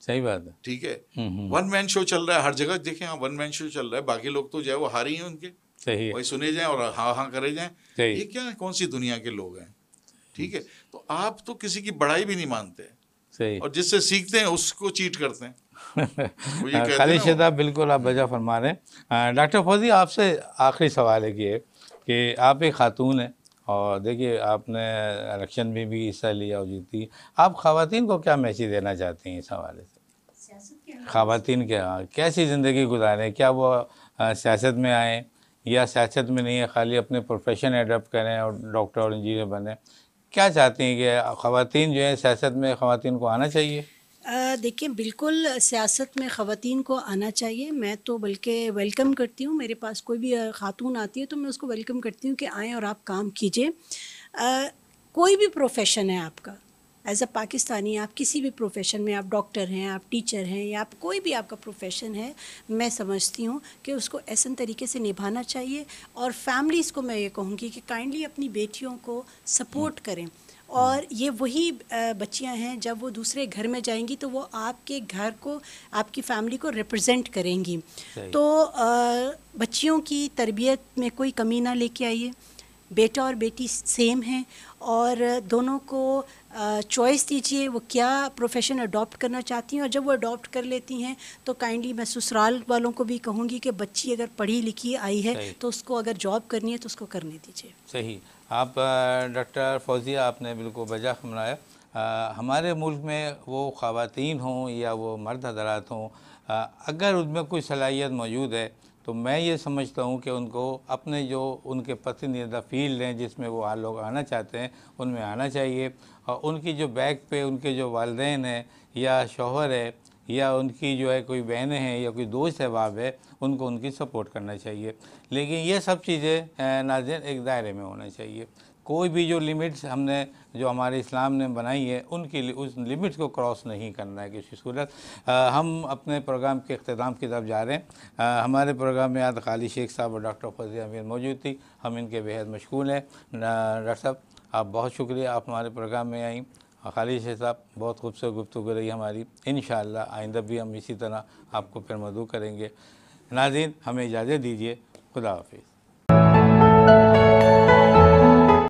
सही बात है ठीक है हम्म, वन मैन शो चल रहा है हर जगह देखें हाँ वन मैन शो चल रहा है बाकी लोग तो जो है वो हारे ही हैं उनके सही वही सुने जाए और हाँ हाँ करे जाए ये क्या कौन सी दुनिया के लोग हैं ठीक है तो आप तो किसी की बड़ाई भी नहीं मानते सही और जिससे सीखते हैं उसको चीट करते हैं हाँ, खाली शदाब बिल्कुल आप बजा फरमा रहे हैं हाँ, डॉक्टर फौजी आपसे आखिरी सवाल है कि कि आप एक खातून हैं और देखिए आपने इलेक्शन में भी हिस्सा लिया और जीती आप खातन को क्या मैसेज देना चाहती हैं इस हवाले से खातन के हाँ कैसी ज़िंदगी गुजारें क्या वो हाँ, सियासत में आएँ या सियासत में नहीं है खाली अपने प्रोफेशन एडप्ट करें और डॉक्टर और इंजीनियर बने क्या चाहती हैं कि खातन जो है सियासत में ख़वान को आना चाहिए देखिए बिल्कुल सियासत में ख़वान को आना चाहिए मैं तो बल्कि वेलकम करती हूँ मेरे पास कोई भी खातून आती है तो मैं उसको वेलकम करती हूँ कि आएँ और आप काम कीजिए कोई भी प्रोफेशन है आपका एज अ पाकिस्तानी आप किसी भी प्रोफेशन में आप डॉक्टर हैं आप टीचर हैं या आप कोई भी आपका प्रोफेशन है मैं समझती हूँ कि उसको ऐसा तरीके से निभाना चाहिए और फैमिलीज़ को मैं ये कहूँगी कि काइंडली अपनी बेटियों को सपोर्ट हम्म। करें हम्म। और ये वही बच्चियां हैं जब वो दूसरे घर में जाएंगी तो वो आपके घर को आपकी फैमिली को रिप्रेजेंट करेंगी तो बच्चियों की तरबियत में कोई कमी ना लेके आइए बेटा और बेटी सेम हैं और दोनों को चॉइस दीजिए वो क्या प्रोफेशन अडॉप्ट करना चाहती हैं और जब वो अडॉप्ट कर लेती हैं तो काइंडली मैं ससुराल वालों को भी कहूँगी कि बच्ची अगर पढ़ी लिखी आई है तो उसको अगर जॉब करनी है तो उसको करने दीजिए सही आप डॉक्टर फौजिया आपने बिल्कुल बजा खमराया आ, हमारे मुल्क में वो ख़वातीन हों या वो मर्द हजरात हों अगर उनमें कोई सलाहियत मौजूद है तो मैं ये समझता हूँ कि उनको अपने जो उनके पसंदीदा फील्ड हैं जिसमें वो लोग आना चाहते हैं उनमें आना चाहिए और उनकी जो बैक पे उनके जो वालदेन हैं या शोहर है या उनकी जो है कोई बहनें हैं या कोई दोस्त अहबाब है उनको उनकी सपोर्ट करना चाहिए लेकिन ये सब चीज़ें नाजिन एक दायरे में होना चाहिए कोई भी जो लिमिट्स हमने जो हमारे इस्लाम ने बनाई है उनकी उस लिमिट्स को क्रॉस नहीं करना है किसी सूरत हम अपने प्रोग्राम के अख्ताम की तरफ जा रहे हैं आ, हमारे प्रोग्राम में आज खाली शेख साहब और डॉक्टर फजी अमीर मौजूद थी हम इनके बेहद मशगूल हैं डॉक्टर साहब आप बहुत शुक्रिया आप हमारे प्रोग्राम में आई खाली शेख साहब बहुत खूबसूरत गुफ्तु रही हमारी इन आइंदा भी हम इसी तरह आपको फिर मदू करेंगे नाजिन हमें इजाज़त दीजिए खुदा हाफिज़